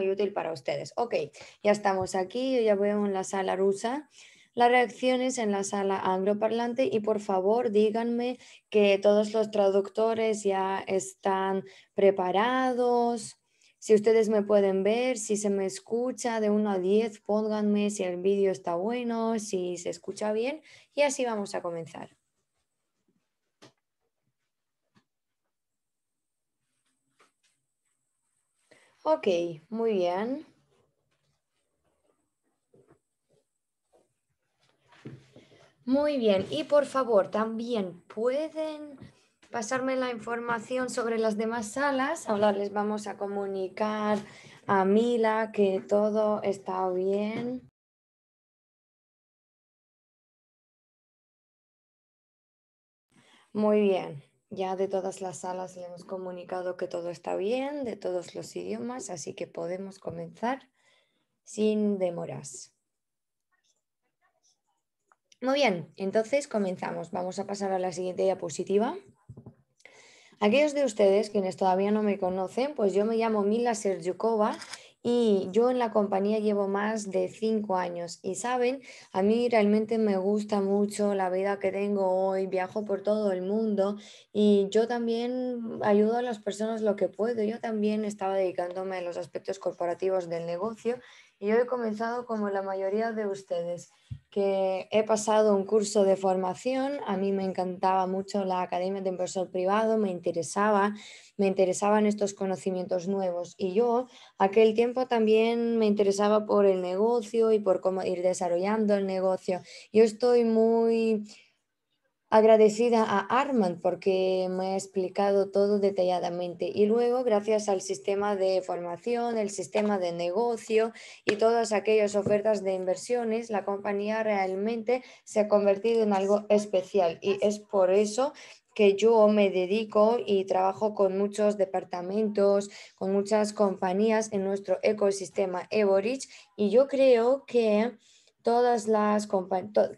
muy útil para ustedes. Ok, ya estamos aquí, yo ya veo en la sala rusa las reacciones en la sala angloparlante y por favor díganme que todos los traductores ya están preparados. Si ustedes me pueden ver, si se me escucha de 1 a 10, pónganme si el vídeo está bueno, si se escucha bien y así vamos a comenzar. Ok, muy bien. Muy bien, y por favor, también pueden pasarme la información sobre las demás salas. Ahora les vamos a comunicar a Mila que todo está bien. Muy bien. Ya de todas las salas le hemos comunicado que todo está bien, de todos los idiomas, así que podemos comenzar sin demoras. Muy bien, entonces comenzamos. Vamos a pasar a la siguiente diapositiva. Aquellos de ustedes quienes todavía no me conocen, pues yo me llamo Mila Serjukova y yo en la compañía llevo más de cinco años y saben, a mí realmente me gusta mucho la vida que tengo hoy, viajo por todo el mundo y yo también ayudo a las personas lo que puedo. Yo también estaba dedicándome a los aspectos corporativos del negocio y yo he comenzado como la mayoría de ustedes, que he pasado un curso de formación, a mí me encantaba mucho la academia de inversor privado, me interesaba me interesaban estos conocimientos nuevos y yo aquel tiempo también me interesaba por el negocio y por cómo ir desarrollando el negocio. Yo estoy muy agradecida a Armand porque me ha explicado todo detalladamente y luego gracias al sistema de formación, el sistema de negocio y todas aquellas ofertas de inversiones, la compañía realmente se ha convertido en algo especial y es por eso que yo me dedico y trabajo con muchos departamentos, con muchas compañías en nuestro ecosistema Eborich y yo creo que todas las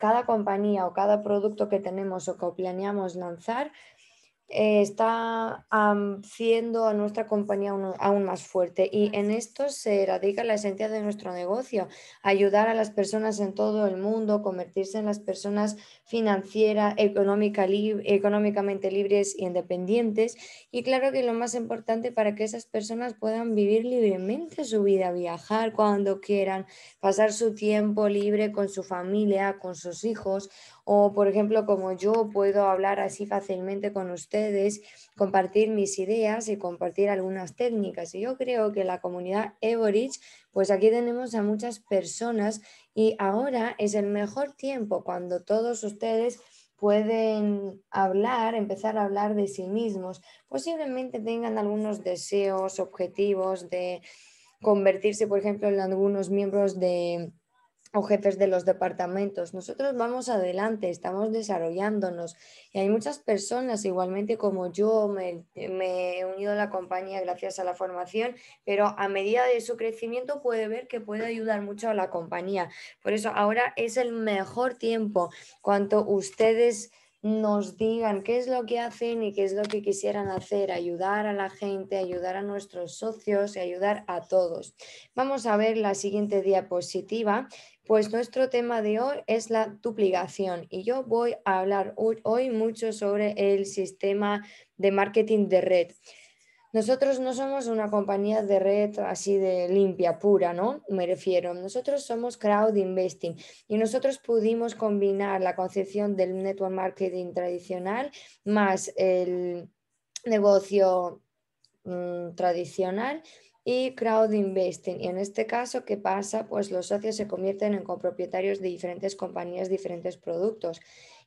cada compañía o cada producto que tenemos o que planeamos lanzar eh, está haciendo a nuestra compañía aún más fuerte y en esto se radica la esencia de nuestro negocio, ayudar a las personas en todo el mundo, convertirse en las personas financieras, económicamente libres y e independientes y claro que lo más importante para que esas personas puedan vivir libremente su vida, viajar cuando quieran, pasar su tiempo libre con su familia, con sus hijos, o por ejemplo como yo puedo hablar así fácilmente con ustedes, compartir mis ideas y compartir algunas técnicas. Y yo creo que la comunidad Eborich, pues aquí tenemos a muchas personas y ahora es el mejor tiempo cuando todos ustedes pueden hablar, empezar a hablar de sí mismos. Posiblemente tengan algunos deseos, objetivos de convertirse, por ejemplo, en algunos miembros de o jefes de los departamentos. Nosotros vamos adelante, estamos desarrollándonos y hay muchas personas, igualmente como yo, me, me, he unido a la compañía gracias a la formación, pero a medida de su crecimiento puede ver que puede ayudar mucho a la compañía. Por eso ahora es el mejor tiempo cuanto ustedes nos digan qué es lo que hacen y qué es lo que quisieran hacer, ayudar a la gente, ayudar a nuestros socios y ayudar a todos. Vamos a ver la siguiente diapositiva pues nuestro tema de hoy es la duplicación y yo voy a hablar hoy mucho sobre el sistema de marketing de red. Nosotros no somos una compañía de red así de limpia, pura, ¿no? Me refiero, nosotros somos crowd investing y nosotros pudimos combinar la concepción del network marketing tradicional más el negocio mm, tradicional y crowd investing. Y en este caso, ¿qué pasa? Pues los socios se convierten en copropietarios de diferentes compañías, diferentes productos.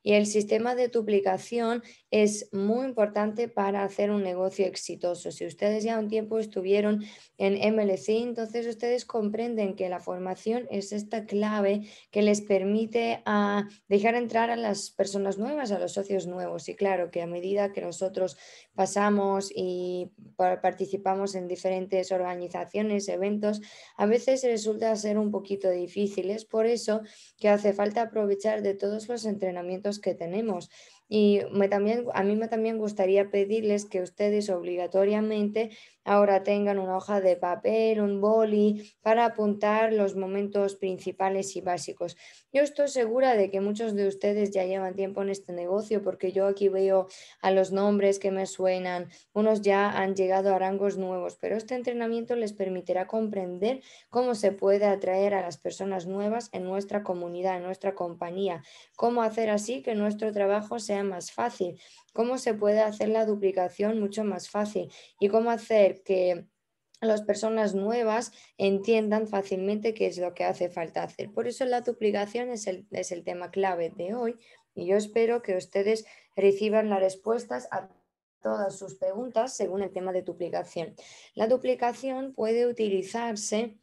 Y el sistema de duplicación es muy importante para hacer un negocio exitoso. Si ustedes ya un tiempo estuvieron en MLC, entonces ustedes comprenden que la formación es esta clave que les permite a dejar entrar a las personas nuevas, a los socios nuevos. Y claro que a medida que nosotros pasamos y participamos en diferentes organizaciones, eventos, a veces resulta ser un poquito difícil. Es por eso que hace falta aprovechar de todos los entrenamientos que tenemos. Y me también, a mí me también gustaría pedirles que ustedes obligatoriamente Ahora tengan una hoja de papel, un boli para apuntar los momentos principales y básicos. Yo estoy segura de que muchos de ustedes ya llevan tiempo en este negocio porque yo aquí veo a los nombres que me suenan. Unos ya han llegado a rangos nuevos, pero este entrenamiento les permitirá comprender cómo se puede atraer a las personas nuevas en nuestra comunidad, en nuestra compañía. Cómo hacer así que nuestro trabajo sea más fácil cómo se puede hacer la duplicación mucho más fácil y cómo hacer que las personas nuevas entiendan fácilmente qué es lo que hace falta hacer. Por eso la duplicación es el, es el tema clave de hoy y yo espero que ustedes reciban las respuestas a todas sus preguntas según el tema de duplicación. La duplicación puede utilizarse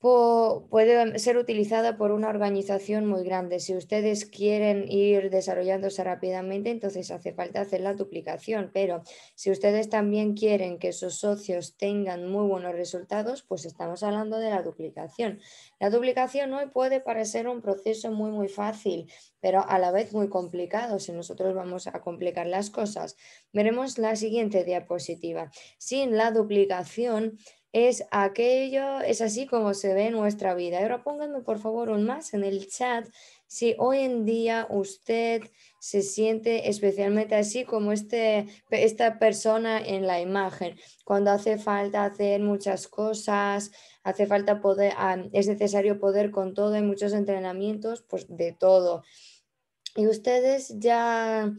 puede ser utilizada por una organización muy grande. Si ustedes quieren ir desarrollándose rápidamente, entonces hace falta hacer la duplicación, pero si ustedes también quieren que sus socios tengan muy buenos resultados, pues estamos hablando de la duplicación. La duplicación hoy puede parecer un proceso muy, muy fácil, pero a la vez muy complicado si nosotros vamos a complicar las cosas. Veremos la siguiente diapositiva. Sin la duplicación, es aquello, es así como se ve nuestra vida. Ahora pónganme por favor un más en el chat si hoy en día usted se siente especialmente así como este, esta persona en la imagen, cuando hace falta hacer muchas cosas, hace falta poder, ah, es necesario poder con todo, hay muchos entrenamientos, pues de todo. Y ustedes ya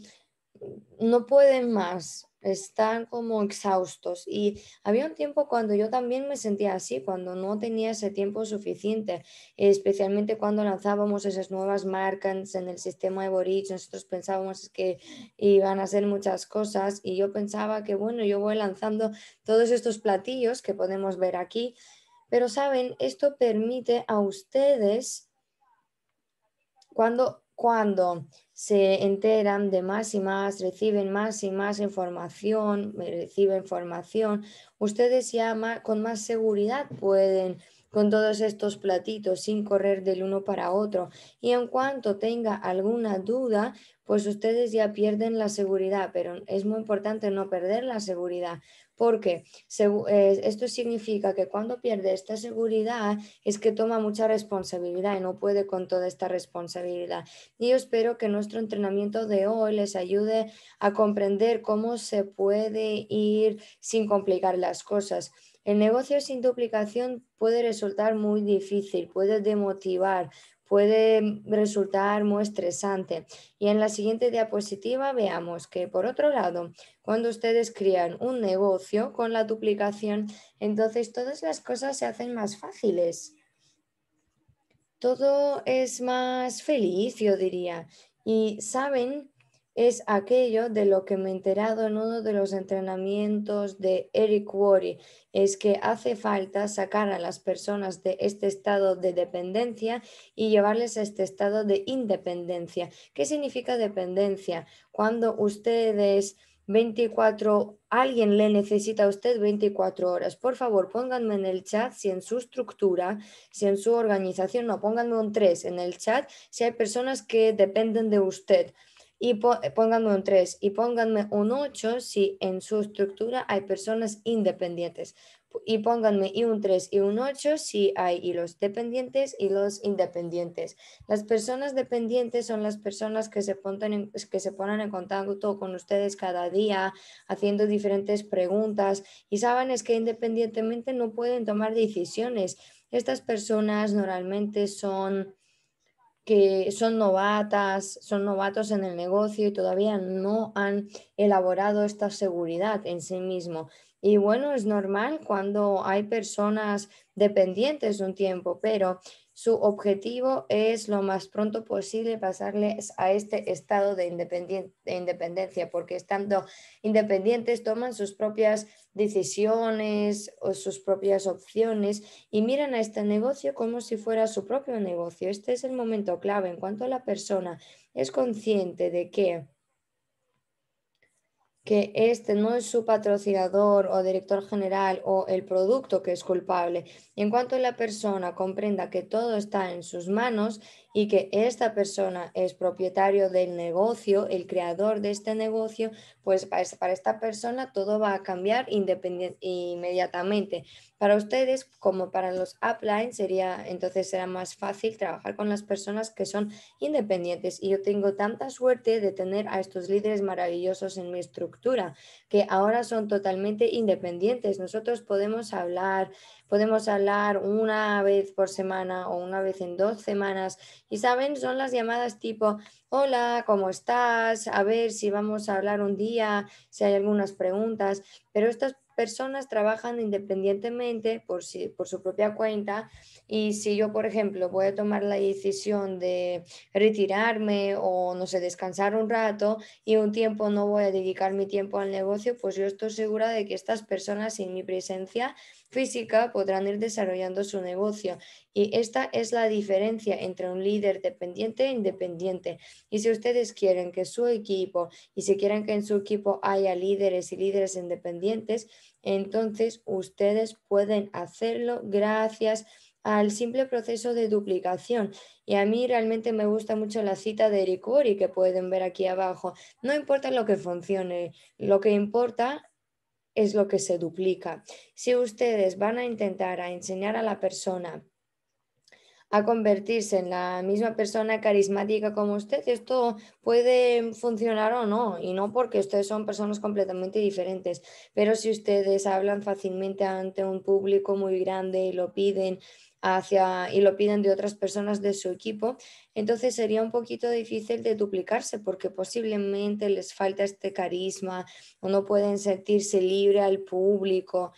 no pueden más, están como exhaustos. Y había un tiempo cuando yo también me sentía así, cuando no tenía ese tiempo suficiente, especialmente cuando lanzábamos esas nuevas marcas en el sistema de Borich nosotros pensábamos que iban a ser muchas cosas y yo pensaba que, bueno, yo voy lanzando todos estos platillos que podemos ver aquí, pero saben, esto permite a ustedes cuando cuando se enteran de más y más, reciben más y más información, reciben información Ustedes ya con más seguridad pueden con todos estos platitos sin correr del uno para otro. Y en cuanto tenga alguna duda, pues ustedes ya pierden la seguridad, pero es muy importante no perder la seguridad porque eh, esto significa que cuando pierde esta seguridad es que toma mucha responsabilidad y no puede con toda esta responsabilidad. Y yo espero que nuestro entrenamiento de hoy les ayude a comprender cómo se puede ir sin complicar las cosas. El negocio sin duplicación puede resultar muy difícil, puede demotivar, puede resultar muy estresante. Y en la siguiente diapositiva veamos que, por otro lado, cuando ustedes crean un negocio con la duplicación, entonces todas las cosas se hacen más fáciles. Todo es más feliz, yo diría. Y saben es aquello de lo que me he enterado en uno de los entrenamientos de Eric Worre, es que hace falta sacar a las personas de este estado de dependencia y llevarles a este estado de independencia. ¿Qué significa dependencia? Cuando ustedes 24, alguien le necesita a usted 24 horas. Por favor, pónganme en el chat si en su estructura, si en su organización, no, pónganme un 3 en el chat si hay personas que dependen de usted. Eh, y pónganme un 3 y pónganme un 8 si en su estructura hay personas independientes. Y pónganme y un 3 y un 8 si hay y los dependientes y los independientes. Las personas dependientes son las personas que se, ponen en, que se ponen en contacto con ustedes cada día, haciendo diferentes preguntas y saben es que independientemente no pueden tomar decisiones. Estas personas normalmente son que son novatas, son novatos en el negocio y todavía no han elaborado esta seguridad en sí mismo. Y bueno, es normal cuando hay personas dependientes de un tiempo, pero su objetivo es lo más pronto posible pasarles a este estado de, independencia, porque estando independientes toman sus propias decisiones o sus propias opciones y miran a este negocio como si fuera su propio negocio. Este es el momento clave en cuanto a la persona es consciente de que que este no es su patrocinador o director general o el producto que es culpable. En cuanto la persona comprenda que todo está en sus manos, y que esta persona es propietario del negocio, el creador de este negocio, pues para esta persona todo va a cambiar inmediatamente. Para ustedes, como para los uplines, sería, entonces será más fácil trabajar con las personas que son independientes. Y yo tengo tanta suerte de tener a estos líderes maravillosos en mi estructura, que ahora son totalmente independientes. Nosotros podemos hablar, podemos hablar una vez por semana o una vez en dos semanas. Y saben, son las llamadas tipo, hola, ¿cómo estás? A ver si vamos a hablar un día, si hay algunas preguntas. Pero estas personas trabajan independientemente por, por su propia cuenta y si yo, por ejemplo, voy a tomar la decisión de retirarme o, no sé, descansar un rato y un tiempo no voy a dedicar mi tiempo al negocio, pues yo estoy segura de que estas personas sin mi presencia física podrán ir desarrollando su negocio. Y esta es la diferencia entre un líder dependiente e independiente. Y si ustedes quieren que su equipo y si quieren que en su equipo haya líderes y líderes independientes, entonces ustedes pueden hacerlo gracias a al simple proceso de duplicación. Y a mí realmente me gusta mucho la cita de Eric que pueden ver aquí abajo. No importa lo que funcione, lo que importa es lo que se duplica. Si ustedes van a intentar a enseñar a la persona a convertirse en la misma persona carismática como usted, esto puede funcionar o no, y no porque ustedes son personas completamente diferentes, pero si ustedes hablan fácilmente ante un público muy grande y lo piden, hacia y lo piden de otras personas de su equipo, entonces sería un poquito difícil de duplicarse porque posiblemente les falta este carisma o no pueden sentirse libre al público.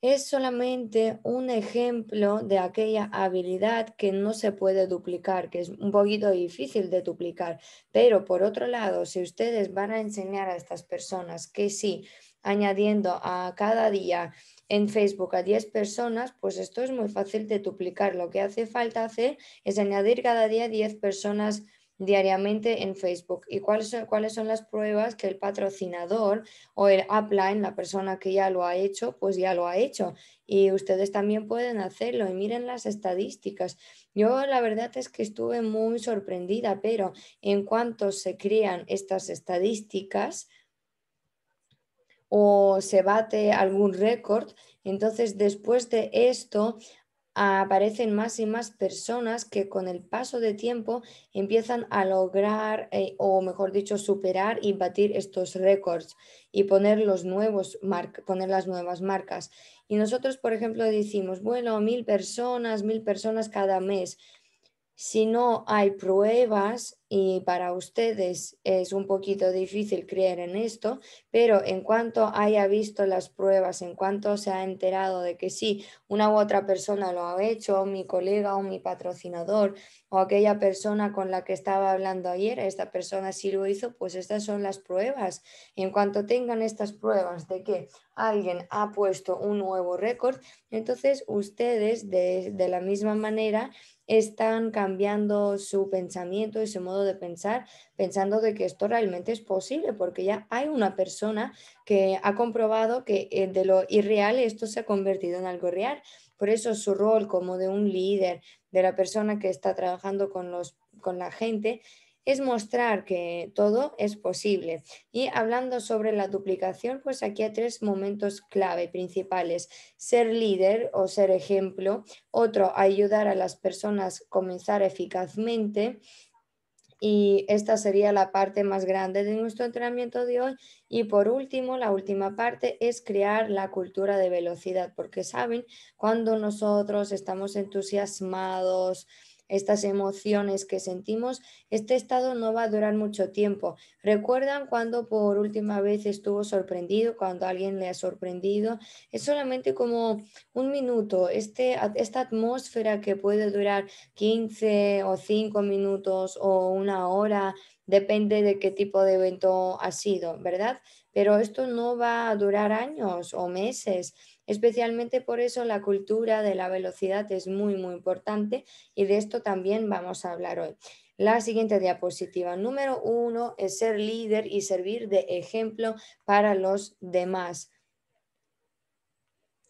Es solamente un ejemplo de aquella habilidad que no se puede duplicar, que es un poquito difícil de duplicar. Pero por otro lado, si ustedes van a enseñar a estas personas que sí, añadiendo a cada día en Facebook a 10 personas, pues esto es muy fácil de duplicar. Lo que hace falta hacer es añadir cada día 10 personas diariamente en Facebook y cuáles son, cuáles son las pruebas que el patrocinador o el upline, la persona que ya lo ha hecho, pues ya lo ha hecho. Y ustedes también pueden hacerlo y miren las estadísticas. Yo la verdad es que estuve muy sorprendida, pero en cuanto se crean estas estadísticas, o se bate algún récord. Entonces, después de esto, aparecen más y más personas que con el paso de tiempo empiezan a lograr, eh, o mejor dicho, superar y batir estos récords y poner, los nuevos poner las nuevas marcas. Y nosotros, por ejemplo, decimos, bueno, mil personas, mil personas cada mes si no hay pruebas y para ustedes es un poquito difícil creer en esto, pero en cuanto haya visto las pruebas, en cuanto se ha enterado de que sí, una u otra persona lo ha hecho, mi colega o mi patrocinador o aquella persona con la que estaba hablando ayer, esta persona sí lo hizo, pues estas son las pruebas. en cuanto tengan estas pruebas de que alguien ha puesto un nuevo récord, entonces ustedes de la misma manera están cambiando su pensamiento y su modo de pensar, pensando de que esto realmente es posible, porque ya hay una persona que ha comprobado que eh, de lo irreal esto se ha convertido en algo real. Por eso su rol como de un líder, de la persona que está trabajando con, los, con la gente, es mostrar que todo es posible. Y hablando sobre la duplicación, pues aquí hay tres momentos clave principales. Ser líder o ser ejemplo. Otro, ayudar a las personas a comenzar eficazmente. Y esta sería la parte más grande de nuestro entrenamiento de hoy. Y por último, la última parte es crear la cultura de velocidad, porque saben, cuando nosotros estamos entusiasmados, estas emociones que sentimos, este estado no va a durar mucho tiempo. ¿Recuerdan cuando por última vez estuvo sorprendido, cuando alguien le ha sorprendido? Es solamente como un minuto, este esta atmósfera que puede durar 15 o 5 minutos o una hora, depende de qué tipo de evento ha sido, ¿verdad? Pero esto no va a durar años o meses Especialmente por eso la cultura de la velocidad es muy, muy importante y de esto también vamos a hablar hoy. La siguiente diapositiva número uno es ser líder y servir de ejemplo para los demás.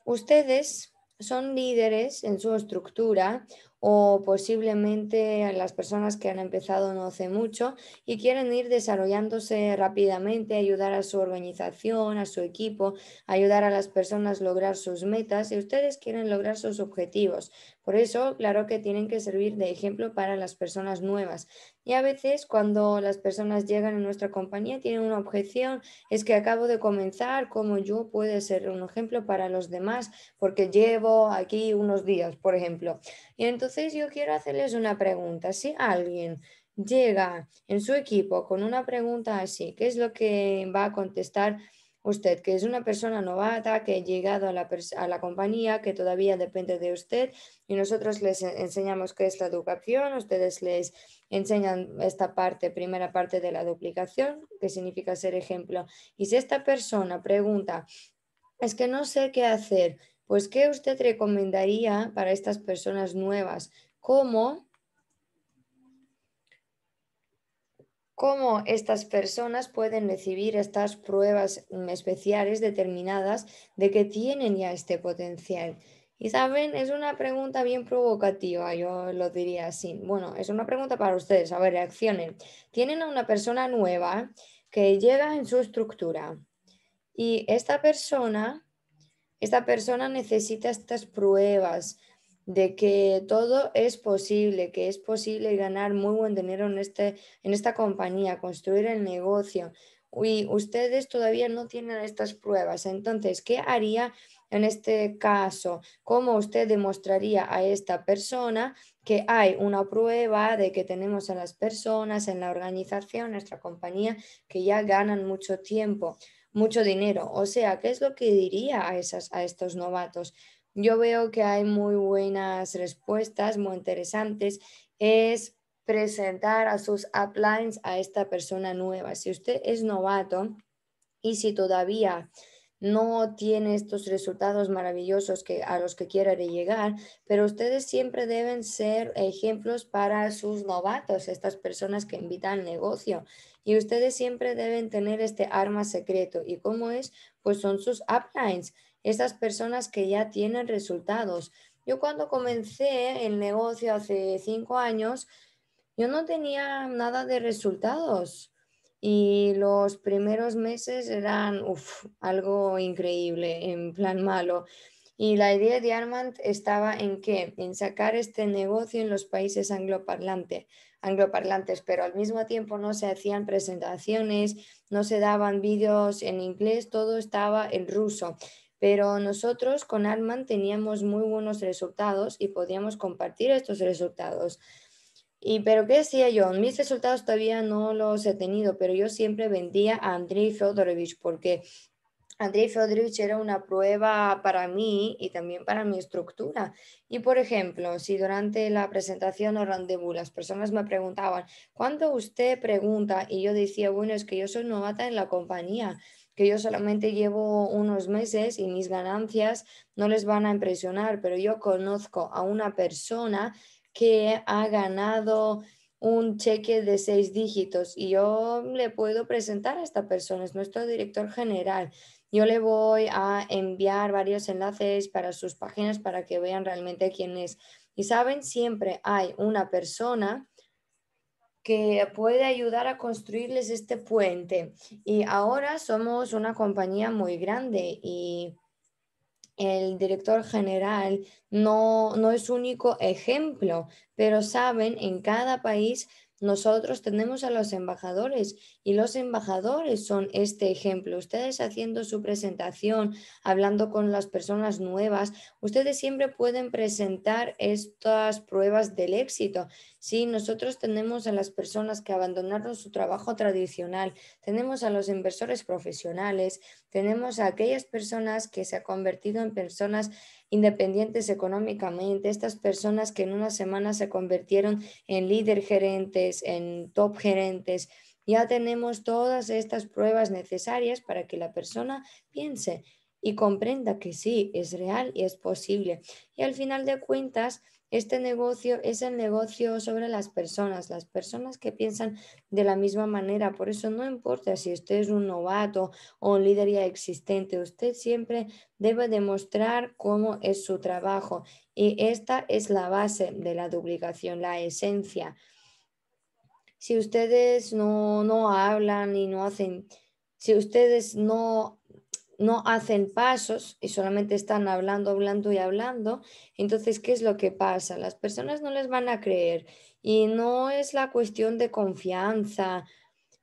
Ustedes son líderes en su estructura o posiblemente a las personas que han empezado no hace mucho y quieren ir desarrollándose rápidamente, ayudar a su organización, a su equipo, ayudar a las personas a lograr sus metas y ustedes quieren lograr sus objetivos, por eso, claro que tienen que servir de ejemplo para las personas nuevas. Y a veces cuando las personas llegan a nuestra compañía tienen una objeción, es que acabo de comenzar, como yo puede ser un ejemplo para los demás, porque llevo aquí unos días, por ejemplo. Y entonces yo quiero hacerles una pregunta. Si alguien llega en su equipo con una pregunta así, ¿qué es lo que va a contestar? usted, que es una persona novata, que ha llegado a la, compañía, que todavía depende de usted y nosotros les enseñamos qué es la educación, ustedes les enseñan esta parte, primera parte de la duplicación, que significa ser ejemplo. Y si esta persona pregunta, es que no sé qué hacer, pues ¿qué usted recomendaría para estas personas nuevas? ¿Cómo cómo estas personas pueden recibir estas pruebas mm, especiales determinadas de que tienen ya este potencial. Y saben, es una pregunta bien provocativa, yo lo diría así. Bueno, es una pregunta para ustedes, a ver, reaccionen. Tienen a una persona nueva que llega en su estructura y esta persona, esta persona necesita estas pruebas, de que todo es posible, que es posible ganar muy buen dinero en, este, esta compañía, construir el negocio. uy ustedes todavía no tienen estas pruebas. Entonces, ¿qué haría en este caso? ¿Cómo usted demostraría a esta persona que hay una prueba de que tenemos a las personas en la organización, nuestra compañía, que ya ganan mucho tiempo? mucho dinero. O sea, ¿qué es lo que diría a, esas, a estos novatos? yo veo que hay muy buenas respuestas, muy interesantes, es presentar a sus uplines a esta persona nueva. Si usted es novato y si todavía no tiene estos resultados maravillosos a los que quiere llegar, pero ustedes siempre deben ser ejemplos para sus novatos, estas personas que invitan al negocio. Y ustedes siempre deben tener este arma secreto. ¿Y cómo es? Pues son sus uplines estas personas que ya tienen resultados. Yo cuando comencé el negocio hace cinco años, yo no tenía nada de resultados y los primeros meses eran algo increíble, en plan malo. Y la idea de Armand estaba en qué? En sacar este negocio en los países angloparlantes angloparlantes, pero al mismo tiempo no se hacían presentaciones, no se daban vídeos en inglés, todo estaba en ruso pero nosotros con Arman teníamos muy buenos resultados y podíamos compartir estos resultados. Y pero qué decía yo, mis resultados todavía no los he tenido, pero yo siempre vendía a Andrei Fedorovich porque Andrei Fedorovich era una prueba para mí y también para mi estructura. Y por ejemplo, si durante la presentación o rendezvous las personas me preguntaban, ¿Cuándo usted pregunta? Y yo decía, bueno, es que yo soy novata en la compañía que yo solamente llevo unos meses y mis ganancias no les van a impresionar, pero yo conozco a una persona que ha ganado un cheque de seis dígitos y yo le puedo presentar a esta persona, es nuestro director general. Yo le voy a enviar varios enlaces para sus páginas para que vean realmente quién es. Y saben, siempre hay una persona que puede ayudar a construirles este puente. Y ahora somos una compañía muy grande y el director general no, es único ejemplo, pero saben, en cada país nosotros tenemos a los embajadores y los embajadores son este ejemplo. Ustedes haciendo su presentación, hablando con las personas nuevas, ustedes siempre pueden presentar estas pruebas del éxito. Si sí, nosotros tenemos a las personas que abandonaron su trabajo tradicional, tenemos a los inversores profesionales, tenemos a aquellas personas que se han convertido en personas independientes económicamente, estas personas que en una semana se convirtieron en líder gerentes, en top gerentes, ya tenemos todas estas pruebas necesarias para que la persona piense y comprenda que sí, es real y es posible. Y al final de cuentas, este negocio es el negocio sobre las personas, las personas que piensan de la misma manera. Por eso no importa si usted es un novato o un líder ya existente, usted siempre debe demostrar cómo es su trabajo. Y esta es la base de la duplicación, la esencia si ustedes no, hablan y no hacen, si ustedes no hacen pasos y solamente están hablando, hablando y hablando, entonces, ¿qué es lo que pasa? Las personas no les van a creer y no es la cuestión de confianza.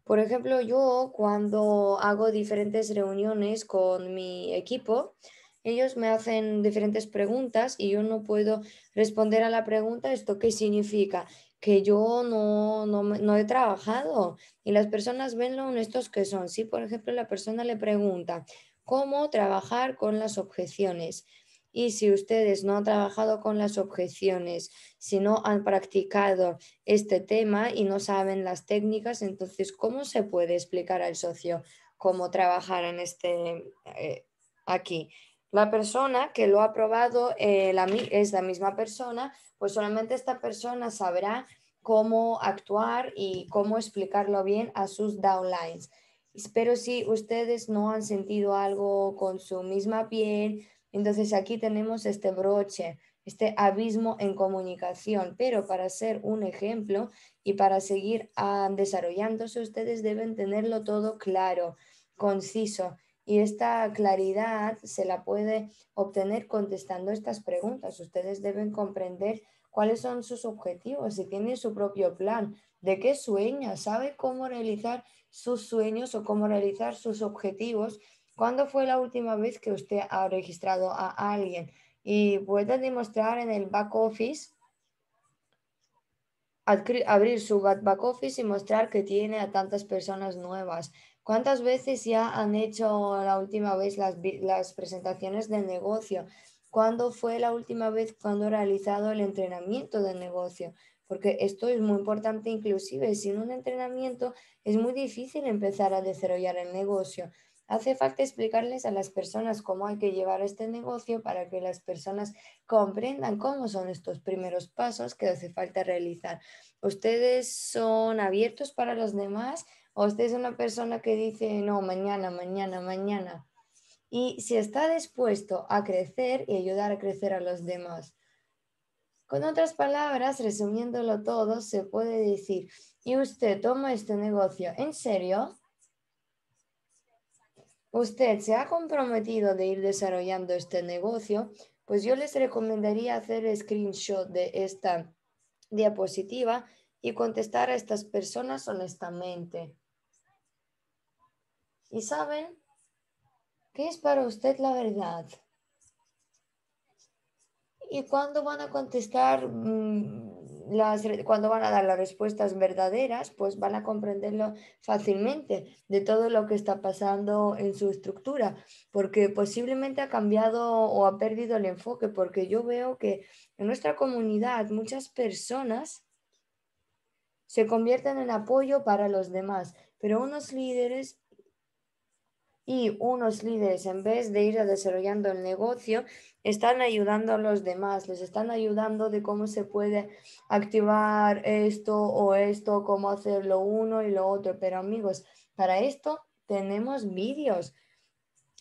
Por ejemplo, yo cuando hago diferentes reuniones con mi equipo, ellos me hacen diferentes preguntas y yo no puedo responder a la pregunta, ¿esto qué significa? que yo no, he trabajado. Y las personas ven lo honestos que son. Si, por ejemplo, la persona le pregunta, ¿cómo trabajar con las objeciones? Y si ustedes no han trabajado con las objeciones, si no han practicado este tema y no saben las técnicas, entonces, ¿cómo se puede explicar al socio cómo trabajar en este, eh, aquí? La persona que lo ha probado eh, es la misma persona, pues solamente esta persona sabrá cómo actuar y cómo explicarlo bien a sus downlines. espero si ustedes no han sentido algo con su misma piel, entonces aquí tenemos este broche, este abismo en comunicación. Pero para ser un ejemplo y para seguir ah, desarrollándose, ustedes deben tenerlo todo claro, conciso y esta claridad se la puede obtener contestando estas preguntas. Ustedes deben comprender cuáles son sus objetivos, si tienen su propio plan, de qué sueña, sabe cómo realizar sus sueños o cómo realizar sus objetivos, cuándo fue la última vez que usted ha registrado a alguien y puede demostrar en el back office, abrir su back office y mostrar que tiene a tantas personas nuevas. ¿Cuántas veces ya han hecho la última vez las, presentaciones del negocio? ¿Cuándo fue la última vez cuando he realizado el entrenamiento del negocio? Porque esto es muy importante inclusive. Sin un entrenamiento es muy difícil empezar a desarrollar el negocio. Hace falta explicarles a las personas cómo hay que llevar este negocio para que las personas comprendan cómo son estos primeros pasos que hace falta realizar. ¿Ustedes son abiertos para los demás? o usted es una persona que dice, no, mañana, mañana, mañana, y si está dispuesto a crecer y ayudar a crecer a los demás. Con otras palabras, resumiéndolo todo, se puede decir, ¿y usted toma este negocio en serio? ¿Usted se ha comprometido de ir desarrollando este negocio? Pues yo les recomendaría hacer screenshot de esta diapositiva y contestar a estas personas honestamente. ¿Y saben qué es para usted la verdad? ¿Y cuando van a contestar mm, las, cuando van a dar las respuestas verdaderas? Pues van a comprenderlo fácilmente de todo lo que está pasando en su estructura, porque posiblemente ha cambiado o ha perdido el enfoque, porque yo veo que en nuestra comunidad muchas personas se convierten en apoyo para los demás, pero unos líderes y unos líderes, en vez de ir desarrollando el negocio, están ayudando a los demás, les están ayudando de cómo se puede activar esto o esto, cómo hacer lo uno y lo otro. Pero amigos, para esto tenemos vídeos.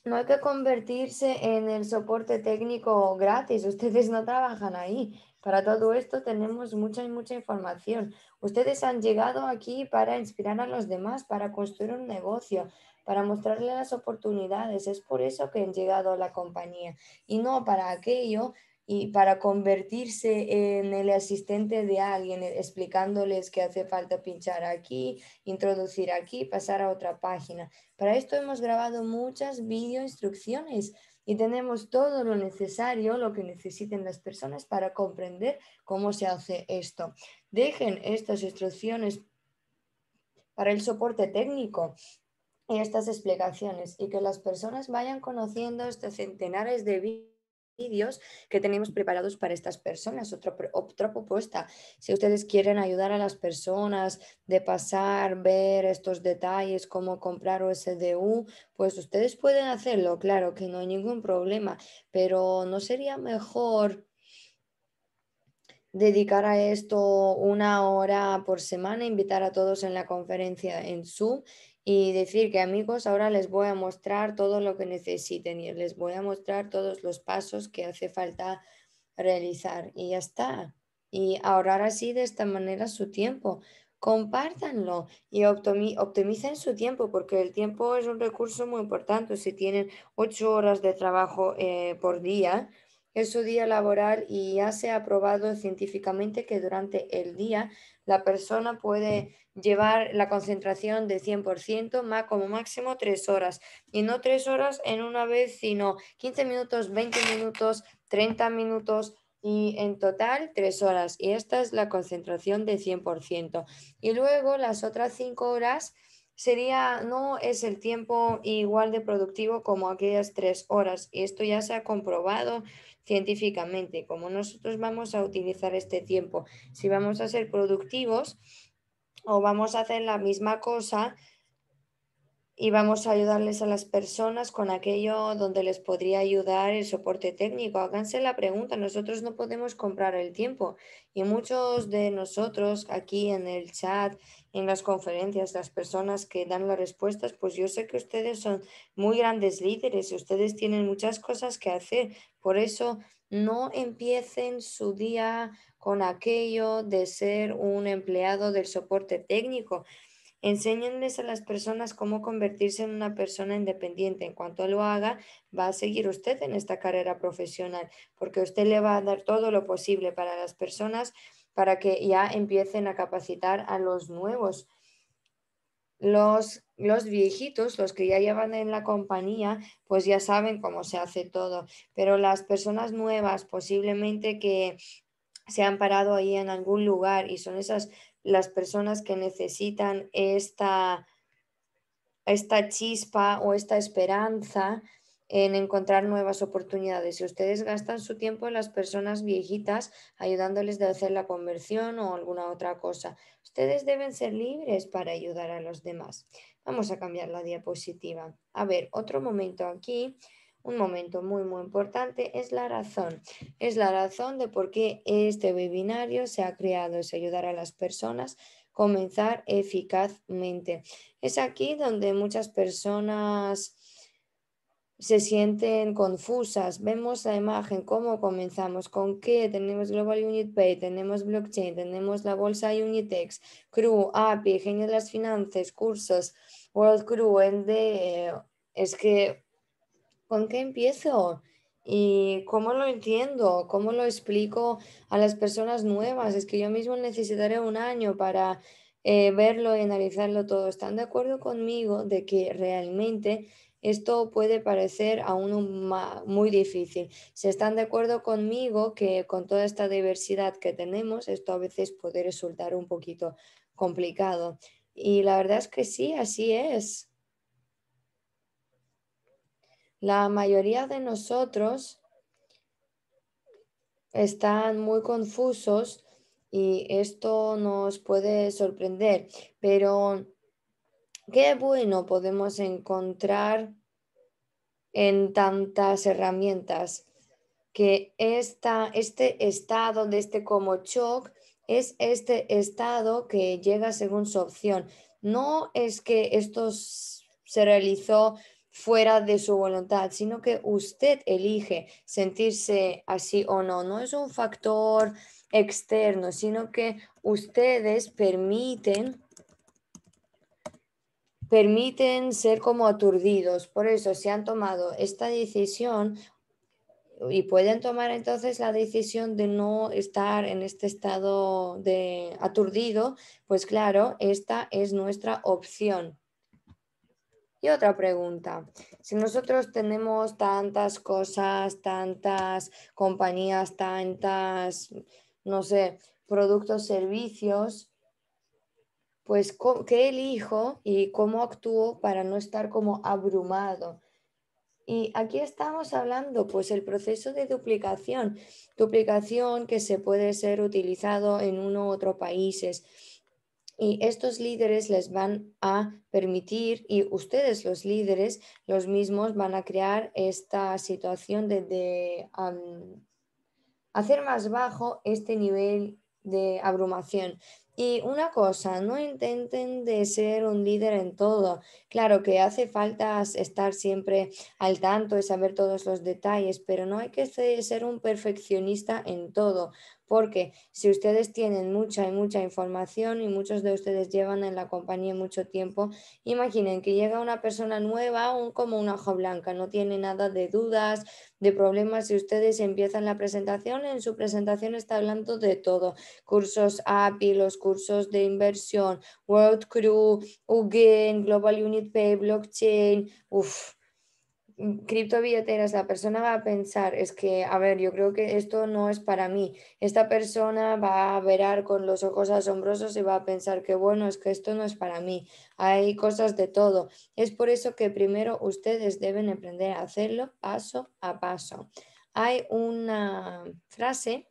No hay que convertirse en el soporte técnico gratis. Ustedes no trabajan ahí. Para todo esto tenemos mucha y mucha información. Ustedes han llegado aquí para inspirar a los demás, para construir un negocio, para mostrarle las oportunidades. Es por eso que han llegado a la compañía y no para aquello y para convertirse en el asistente de alguien, eh, explicándoles que hace falta pinchar aquí, introducir aquí, pasar a otra página. Para esto hemos grabado muchas video instrucciones y tenemos todo lo necesario, lo que necesiten las personas para comprender cómo se hace esto. Dejen estas instrucciones para el soporte técnico y estas explicaciones y que las personas vayan conociendo estos centenares de vídeos que tenemos preparados para estas personas. Otra, otra propuesta, si ustedes quieren ayudar a las personas de pasar, ver estos detalles, cómo comprar OSDU, pues ustedes pueden hacerlo, claro que no hay ningún problema, pero ¿no sería mejor dedicar a esto una hora por semana, invitar a todos en la conferencia en Zoom y decir que amigos, ahora les voy a mostrar todo lo que necesiten y les voy a mostrar todos los pasos que hace falta realizar y ya está. Y ahorrar así de esta manera su tiempo. Compártanlo y optimicen su tiempo porque el tiempo es un recurso muy importante. Si tienen ocho horas de trabajo eh, por día, es su día laboral y ya se ha probado científicamente que durante el día la persona puede llevar la concentración de 100%, más, como máximo tres horas. Y no tres horas en una vez, sino 15 minutos, 20 minutos, 30 minutos y en total tres horas. Y esta es la concentración de 100%. Y luego las otras cinco horas sería, no es el tiempo igual de productivo como aquellas tres horas. esto ya se ha comprobado científicamente, como nosotros vamos a utilizar este tiempo, si vamos a ser productivos o vamos a hacer la misma cosa y vamos a ayudarles a las personas con aquello donde les podría ayudar el soporte técnico. Háganse la pregunta, nosotros no podemos comprar el tiempo y muchos de nosotros aquí en el chat, en las conferencias, las personas que dan las respuestas, pues yo sé que ustedes son muy grandes líderes, y ustedes tienen muchas cosas que hacer, por eso no empiecen su día con aquello de ser un empleado del soporte técnico. Enséñenles a las personas cómo convertirse en una persona independiente. En cuanto lo haga, va a seguir usted en esta carrera profesional, porque usted le va a dar todo lo posible para las personas para que ya empiecen a capacitar a los nuevos. Los, los, viejitos, los que ya llevan en la compañía, pues ya saben cómo se hace todo, pero las personas nuevas posiblemente que se han parado ahí en algún lugar y son esas las personas que necesitan esta, esta chispa o esta esperanza en encontrar nuevas oportunidades. Si ustedes gastan su tiempo en las personas viejitas ayudándoles de hacer la conversión o alguna otra cosa, ustedes deben ser libres para ayudar a los demás. Vamos a cambiar la diapositiva. A ver, otro momento aquí un momento muy, muy importante es la razón. Es la razón de por qué este webinario se ha creado, es ayudar a las personas a comenzar eficazmente. Es aquí donde muchas personas se sienten confusas. Vemos la imagen, cómo comenzamos, con qué. Tenemos Global Unit Pay, tenemos blockchain, tenemos la bolsa Unitex, Crew, API, Genio de las Finanzas, cursos, World Crew, eh, Es que ¿con qué empiezo? ¿Y cómo lo entiendo? ¿Cómo lo explico a las personas nuevas? Es que yo mismo necesitaré un año para eh, verlo y analizarlo todo. ¿Están de acuerdo conmigo de que realmente esto puede parecer a uno muy difícil? ¿Se están de acuerdo conmigo que con toda esta diversidad que tenemos, esto a veces puede resultar un poquito complicado. Y la verdad es que sí, así es. La mayoría de nosotros están muy confusos y esto nos puede sorprender, pero qué bueno podemos encontrar en tantas herramientas que este estado de este como shock es este estado que llega según su opción. No es que esto se realizó fuera de su voluntad, sino que usted elige sentirse así o no. No es un factor externo, sino que ustedes permiten permiten ser como aturdidos. Por eso, si han tomado esta decisión y pueden tomar entonces la decisión de no estar en este estado de aturdido, pues claro, esta es nuestra opción. Y otra pregunta, si nosotros tenemos tantas cosas, tantas compañías, tantas, no sé, productos, servicios, pues qué elijo y cómo actúo para no estar como abrumado. Y aquí estamos hablando, pues el proceso de duplicación, duplicación que se puede ser utilizado en uno u otro países y estos líderes les van a permitir y ustedes los líderes los mismos van a crear esta situación de, hacer más bajo este nivel de abrumación. Y una cosa, no intenten de ser un líder en todo. Claro que hace falta estar siempre al tanto y saber todos los detalles, pero no hay que ser un perfeccionista en todo, porque si ustedes tienen mucha y mucha información y muchos de ustedes llevan en la compañía mucho tiempo, imaginen que llega una persona nueva un, como una hoja blanca, no tiene nada de dudas, de problemas, si ustedes empiezan la presentación, en su presentación está hablando de todo, cursos API, los cursos de inversión, World Crew, UGEN, Global Unit Pay, Blockchain, uff, billeteras la persona va a pensar, es que, a ver, yo creo que esto no es para mí. Esta persona va a verar con los ojos asombrosos y va a pensar que, bueno, es que esto no es para mí. Hay cosas de todo. Es por eso que primero ustedes deben aprender a hacerlo paso a paso. Hay una frase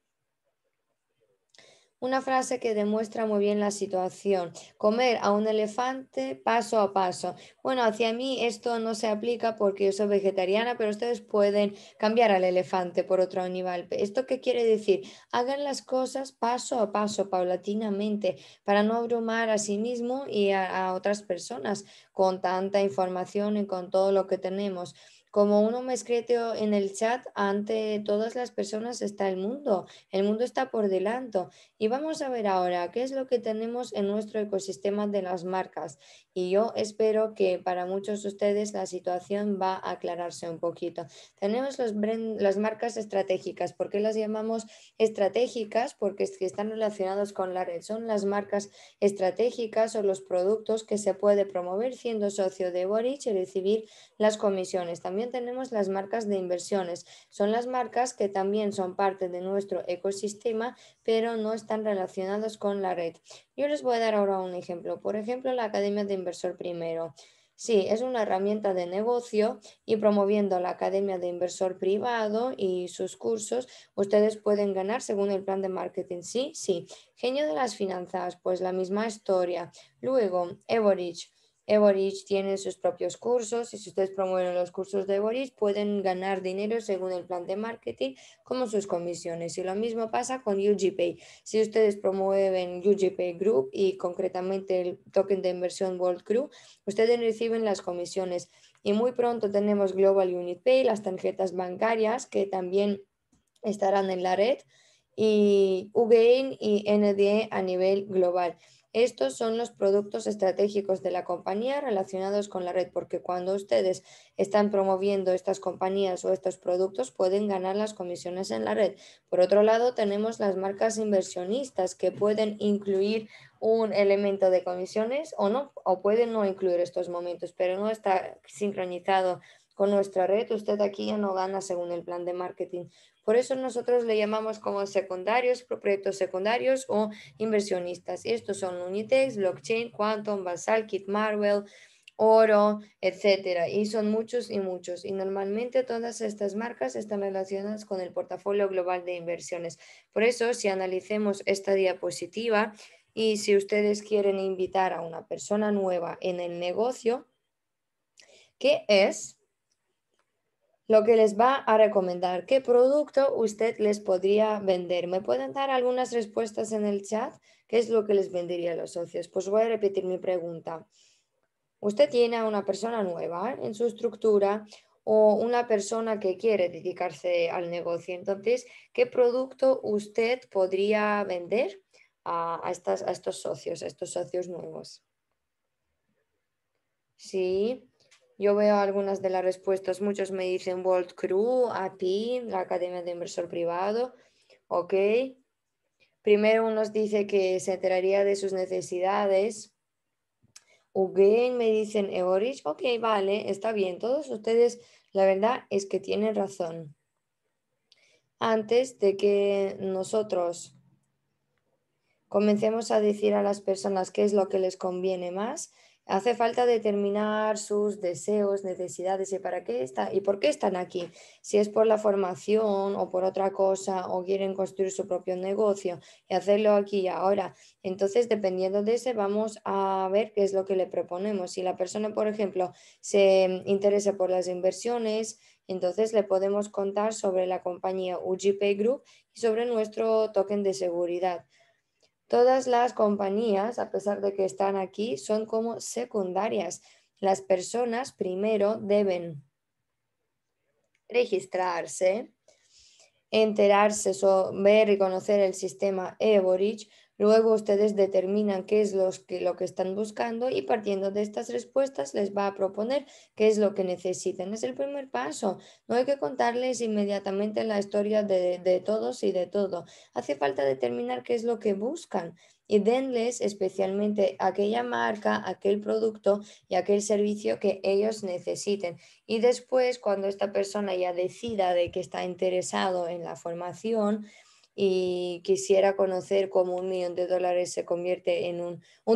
una frase que demuestra muy bien la situación. Comer a un elefante paso a paso. Bueno, hacia mí esto no se aplica porque yo soy vegetariana, pero ustedes pueden cambiar al elefante por otro animal. ¿Esto qué quiere decir? Hagan las cosas paso a paso, paulatinamente, para no abrumar a sí mismo y a, otras personas con tanta información y con todo lo que tenemos. Como uno me escribió en el chat, ante todas las personas está el mundo. El mundo está por delante. Y vamos a ver ahora qué es lo que tenemos en nuestro ecosistema de las marcas y yo espero que para muchos de ustedes la situación va a aclararse un poquito. Tenemos las marcas estratégicas. ¿Por qué las llamamos estratégicas? Porque están relacionadas con la red. Son las marcas estratégicas o los productos que se puede promover siendo socio de Boric y recibir las comisiones. También tenemos las marcas de inversiones. Son las marcas que también son parte de nuestro ecosistema, pero no están relacionados con la red. Yo les voy a dar ahora un ejemplo. Por ejemplo, la Academia de Inversor Primero. Sí, es una herramienta de negocio y promoviendo la Academia de Inversor Privado y sus cursos, ustedes pueden ganar según el plan de marketing. Sí, sí. Genio de las finanzas, pues la misma historia. Luego, Everage. Eborich tiene sus propios cursos y si ustedes promueven los cursos de Eborich pueden ganar dinero según el plan de marketing como sus comisiones. Y lo mismo pasa con UGPay. Si ustedes promueven UGPay Group y concretamente el token de inversión World Crew, ustedes reciben las comisiones. Y muy pronto tenemos Global Unit Pay, las tarjetas bancarias que también estarán en la red y UGAIN y NDE a nivel global. Estos son los productos estratégicos de la compañía relacionados con la red, porque cuando ustedes están promoviendo estas compañías o estos productos pueden ganar las comisiones en la red. Por otro lado, tenemos las marcas inversionistas que pueden incluir un elemento de comisiones o no, o pueden no incluir estos momentos, pero no está sincronizado con nuestra red, usted aquí ya no gana según el plan de marketing. Por eso nosotros le llamamos como secundarios, proyectos secundarios o inversionistas. Estos son Unitex, Blockchain, Quantum, Basal, Kit Marvel, Oro, etcétera. Y son muchos y muchos. Y normalmente todas estas marcas están relacionadas con el portafolio global de inversiones. Por eso, si analicemos esta diapositiva y si ustedes quieren invitar a una persona nueva en el negocio, ¿qué es? lo que les va a recomendar. ¿Qué producto usted les podría vender? ¿Me pueden dar algunas respuestas en el chat? ¿Qué es lo que les vendería a los socios? Pues voy a repetir mi pregunta. Usted tiene a una persona nueva en su estructura o una persona que quiere dedicarse al negocio. Entonces, ¿qué producto usted podría vender a, a estos socios, a estos socios nuevos? Sí, yo veo algunas de las respuestas, muchos me dicen World Crew, API, la Academia de Inversor Privado. Ok. Primero nos dice que se enteraría de sus necesidades. Ugen me dicen Eorich, Ok, vale, está bien. Todos ustedes, la verdad es que tienen razón. Antes de que nosotros comencemos a decir a las personas qué es lo que les conviene más, Hace falta determinar sus deseos, necesidades y para qué está y por qué están aquí. Si es por la formación o por otra cosa o quieren construir su propio negocio y hacerlo aquí y ahora. Entonces, dependiendo de ese, vamos a ver qué es lo que le proponemos. Si la persona, por ejemplo, se interesa por las inversiones, entonces le podemos contar sobre la compañía UGP Group y sobre nuestro token de seguridad. Todas las compañías, a pesar de que están aquí, son como secundarias. Las personas primero deben registrarse, enterarse ver y conocer el sistema Eborich Luego ustedes determinan qué es los que, lo que están buscando y partiendo de estas respuestas les va a proponer qué es lo que necesitan. Es el primer paso. No hay que contarles inmediatamente la historia de todos y de todo. Hace falta determinar qué es lo que buscan y denles especialmente aquella marca, aquel producto y aquel servicio que ellos necesiten. Y después, cuando esta persona ya decida de que está interesado en la formación, y quisiera conocer cómo un millón de dólares se convierte en un,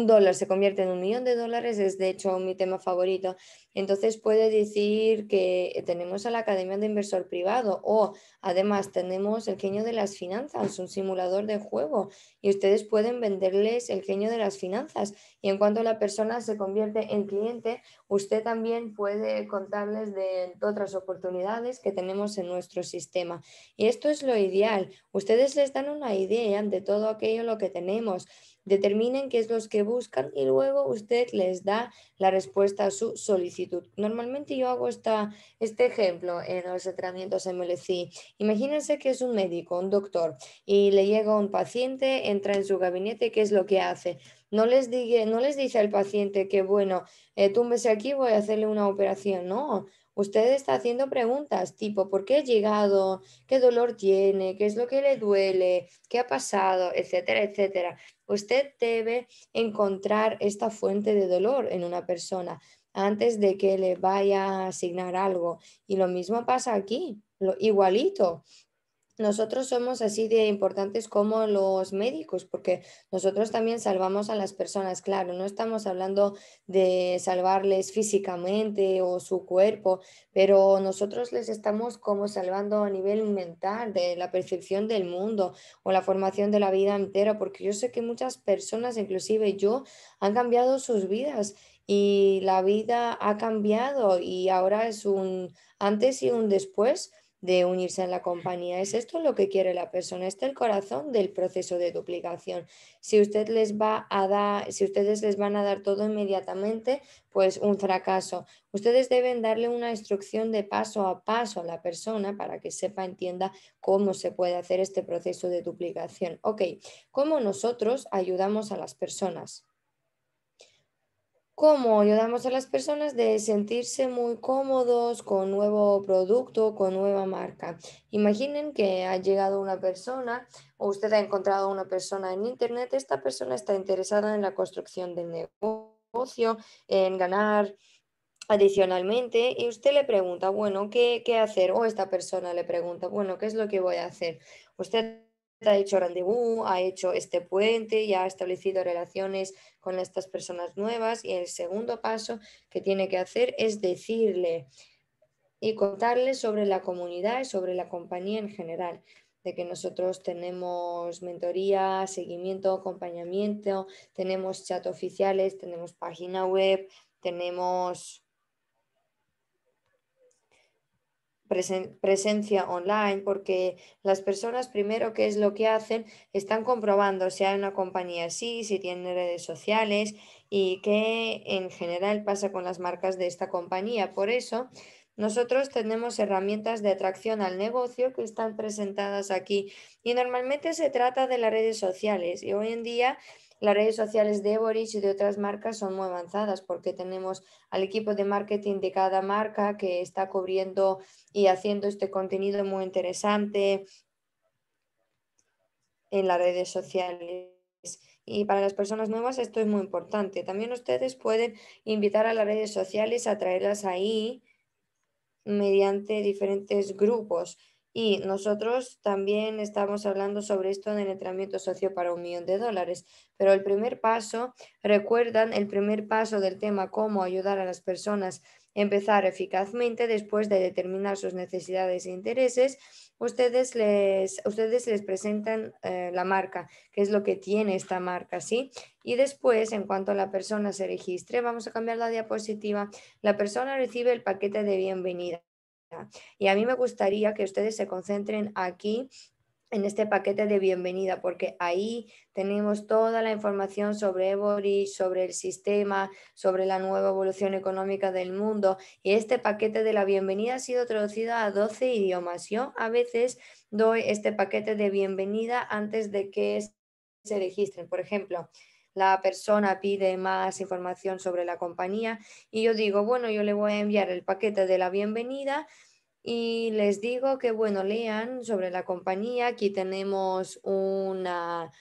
dólar se convierte en un millón de dólares, es de hecho mi tema favorito entonces puede decir que tenemos a la Academia de Inversor Privado o además tenemos el genio de las finanzas, un simulador de juego y ustedes pueden venderles el genio de las finanzas. Y en cuanto la persona se convierte en cliente, usted también puede contarles de otras oportunidades que tenemos en nuestro sistema. Y esto es lo ideal. Ustedes les dan una idea de todo aquello lo que tenemos determinen qué es lo que buscan y luego usted les da la respuesta a su solicitud. Normalmente yo hago esta, este ejemplo en los tratamientos MLC. Imagínense que es un médico, un doctor, y le llega un paciente, entra en su gabinete, ¿qué es lo que hace? No les, no les dice al paciente que, bueno, eh, túmbese aquí, voy a hacerle una operación. No, usted está haciendo preguntas tipo, ¿por qué ha llegado? ¿Qué dolor tiene? ¿Qué es lo que le duele? ¿Qué ha pasado? Etcétera, etcétera. Usted debe encontrar esta fuente de dolor en una persona antes de que le vaya a asignar algo. Y lo mismo pasa aquí, igualito nosotros somos así de importantes como los médicos, porque nosotros también salvamos a las personas, claro, no estamos hablando de salvarles físicamente o su cuerpo, pero nosotros les estamos como salvando a nivel mental, de la percepción del mundo o la formación de la vida entera, porque yo sé que muchas personas, inclusive yo, han cambiado sus vidas y la vida ha cambiado y ahora es un antes y un después de unirse a la compañía. ¿Es esto lo que quiere la persona? es el corazón del proceso de duplicación. Si, usted les va a dar, si ustedes les van a dar todo inmediatamente, pues un fracaso. Ustedes deben darle una instrucción de paso a paso a la persona para que sepa, entienda cómo se puede hacer este proceso de duplicación. Ok, ¿cómo nosotros ayudamos a las personas? cómo ayudamos a las personas de sentirse muy cómodos con nuevo producto, con nueva marca. Imaginen que ha llegado una persona o usted ha encontrado una persona en Internet, esta persona está interesada en la construcción del negocio, en ganar adicionalmente y usted le pregunta, bueno, ¿qué, qué hacer? O esta persona le pregunta, bueno, ¿qué es lo que voy a hacer? Usted ha hecho rendezvous, ha hecho este puente y ha establecido relaciones con estas personas nuevas. Y el segundo paso que tiene que hacer es decirle y contarle sobre la comunidad y sobre la compañía en general de que nosotros tenemos mentoría, seguimiento, acompañamiento, tenemos chat oficiales, tenemos página web, tenemos presencia online, porque las personas primero que es lo que hacen, están comprobando si hay una compañía así, si tiene redes sociales y qué en general pasa con las marcas de esta compañía. Por eso, nosotros tenemos herramientas de atracción al negocio que están presentadas aquí y normalmente se trata de las redes sociales y hoy en día las redes sociales de Eborich y de otras marcas son muy avanzadas porque tenemos al equipo de marketing de cada marca que está cubriendo y haciendo este contenido muy interesante en las redes sociales. Y para las personas nuevas esto es muy importante. También ustedes pueden invitar a las redes sociales a traerlas ahí mediante diferentes grupos y nosotros también estamos hablando sobre esto en el entrenamiento socio para un millón de dólares. Pero el primer paso, recuerdan el primer paso del tema cómo ayudar a las personas a empezar eficazmente después de determinar sus necesidades e intereses, ustedes les, ustedes les presentan eh, la marca, qué es lo que tiene esta marca, ¿sí? Y después, en cuanto la persona se registre, vamos a cambiar la diapositiva, la persona recibe el paquete de bienvenida y a mí me gustaría que ustedes se concentren aquí en este paquete de bienvenida, porque ahí tenemos toda la información sobre Ebori, sobre el sistema, sobre la nueva evolución económica del mundo. Y este paquete de la bienvenida ha sido traducido a 12 idiomas. Yo a veces doy este paquete de bienvenida antes de que se registren. Por ejemplo, la persona pide más información sobre la compañía y yo digo, bueno, yo le voy a enviar el paquete de la bienvenida y les digo que, bueno, lean sobre la compañía. Aquí tenemos una,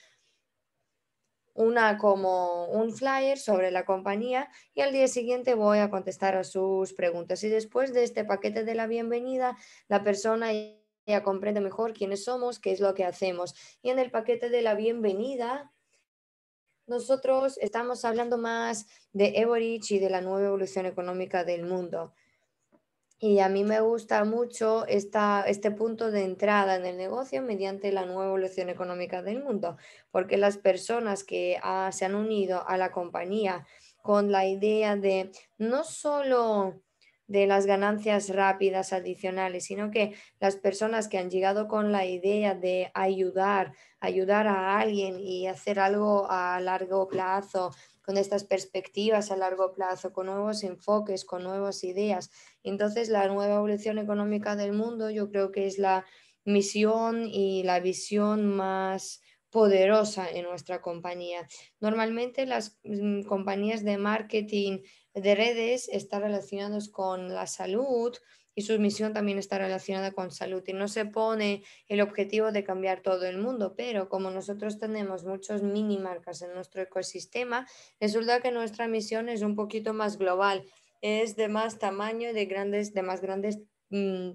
una como un flyer sobre la compañía y al día siguiente voy a contestar a sus preguntas. Y después de este paquete de la bienvenida, la persona ya comprende mejor quiénes somos, qué es lo que hacemos. Y en el paquete de la bienvenida nosotros estamos hablando más de Evorich y de la nueva evolución económica del mundo. Y a mí me gusta mucho esta, este punto de entrada en el negocio mediante la nueva evolución económica del mundo, porque las personas que ah, se han unido a la compañía con la idea de no solo de las ganancias rápidas adicionales, sino que las personas que han llegado con la idea de ayudar, ayudar a alguien y hacer algo a largo plazo, con estas perspectivas a largo plazo, con nuevos enfoques, con nuevas ideas. Entonces, la nueva evolución económica del mundo yo creo que es la misión y la visión más poderosa en nuestra compañía. Normalmente las mm, compañías de marketing de redes está relacionados con la salud y su misión también está relacionada con salud y no se pone el objetivo de cambiar todo el mundo, pero como nosotros tenemos muchos mini marcas en nuestro ecosistema, resulta que nuestra misión es un poquito más global, es de más tamaño, de grandes, de más grandes mm,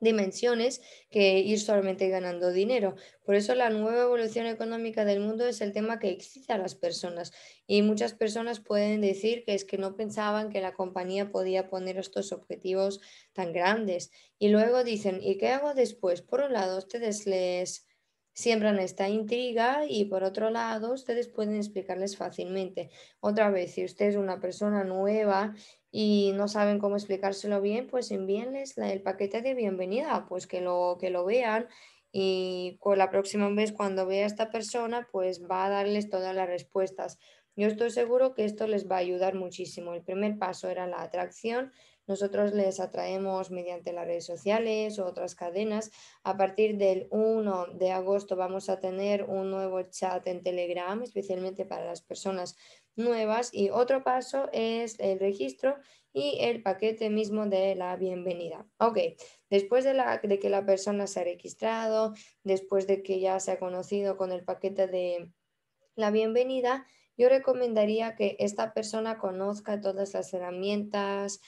dimensiones que ir solamente ganando dinero. Por eso la nueva evolución económica del mundo es el tema que excita a las personas y muchas personas pueden decir que es que no pensaban que la compañía podía poner estos objetivos tan grandes y luego dicen, ¿y qué hago después? Por un lado, ustedes les siembran esta intriga y por otro lado ustedes pueden explicarles fácilmente. Otra vez, si usted es una persona nueva y no saben cómo explicárselo bien, pues envíenles el paquete de bienvenida, pues que lo, que lo vean y con la próxima vez cuando vea a esta persona, pues va a darles todas las respuestas. Yo estoy seguro que esto les va a ayudar muchísimo. El primer paso era la atracción. Nosotros les atraemos mediante las redes sociales o otras cadenas. A partir del 1 de agosto vamos a tener un nuevo chat en Telegram, especialmente para las personas nuevas y otro paso es el registro y el paquete mismo de la bienvenida. Ok, después de, de que la persona se ha registrado, después de que ya se ha conocido con el paquete de la bienvenida, yo recomendaría que esta persona conozca todas las herramientas,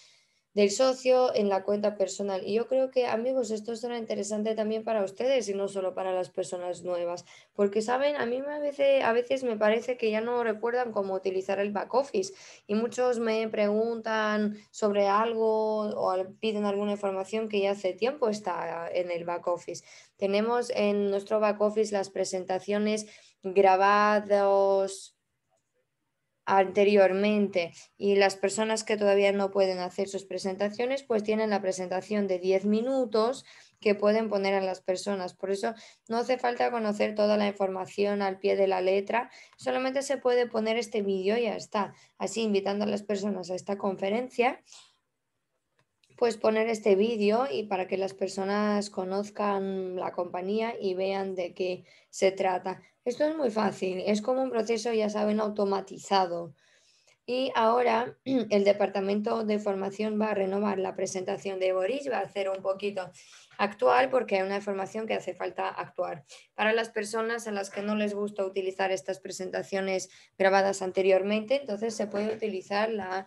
del socio en la cuenta personal. Y yo creo que, amigos, esto será interesante también para ustedes y no solo para las personas nuevas, porque, saben, a mí a veces, a veces me parece que ya no recuerdan cómo utilizar el back office y muchos me preguntan sobre algo o piden alguna información que ya hace tiempo está en el back office. Tenemos en nuestro back office las presentaciones grabados anteriormente y las personas que todavía no pueden hacer sus presentaciones, pues tienen la presentación de 10 minutos que pueden poner a las personas. Por eso no hace falta conocer toda la información al pie de la letra, solamente se puede poner este vídeo y ya está. Así invitando a las personas a esta conferencia pues poner este vídeo y para que las personas conozcan la compañía y vean de qué se trata. Esto es muy fácil, es como un proceso, ya saben, automatizado. Y ahora el departamento de formación va a renovar la presentación de Boris, va a hacer un poquito actual porque hay una formación que hace falta actuar. Para las personas a las que no les gusta utilizar estas presentaciones grabadas anteriormente, entonces se puede utilizar la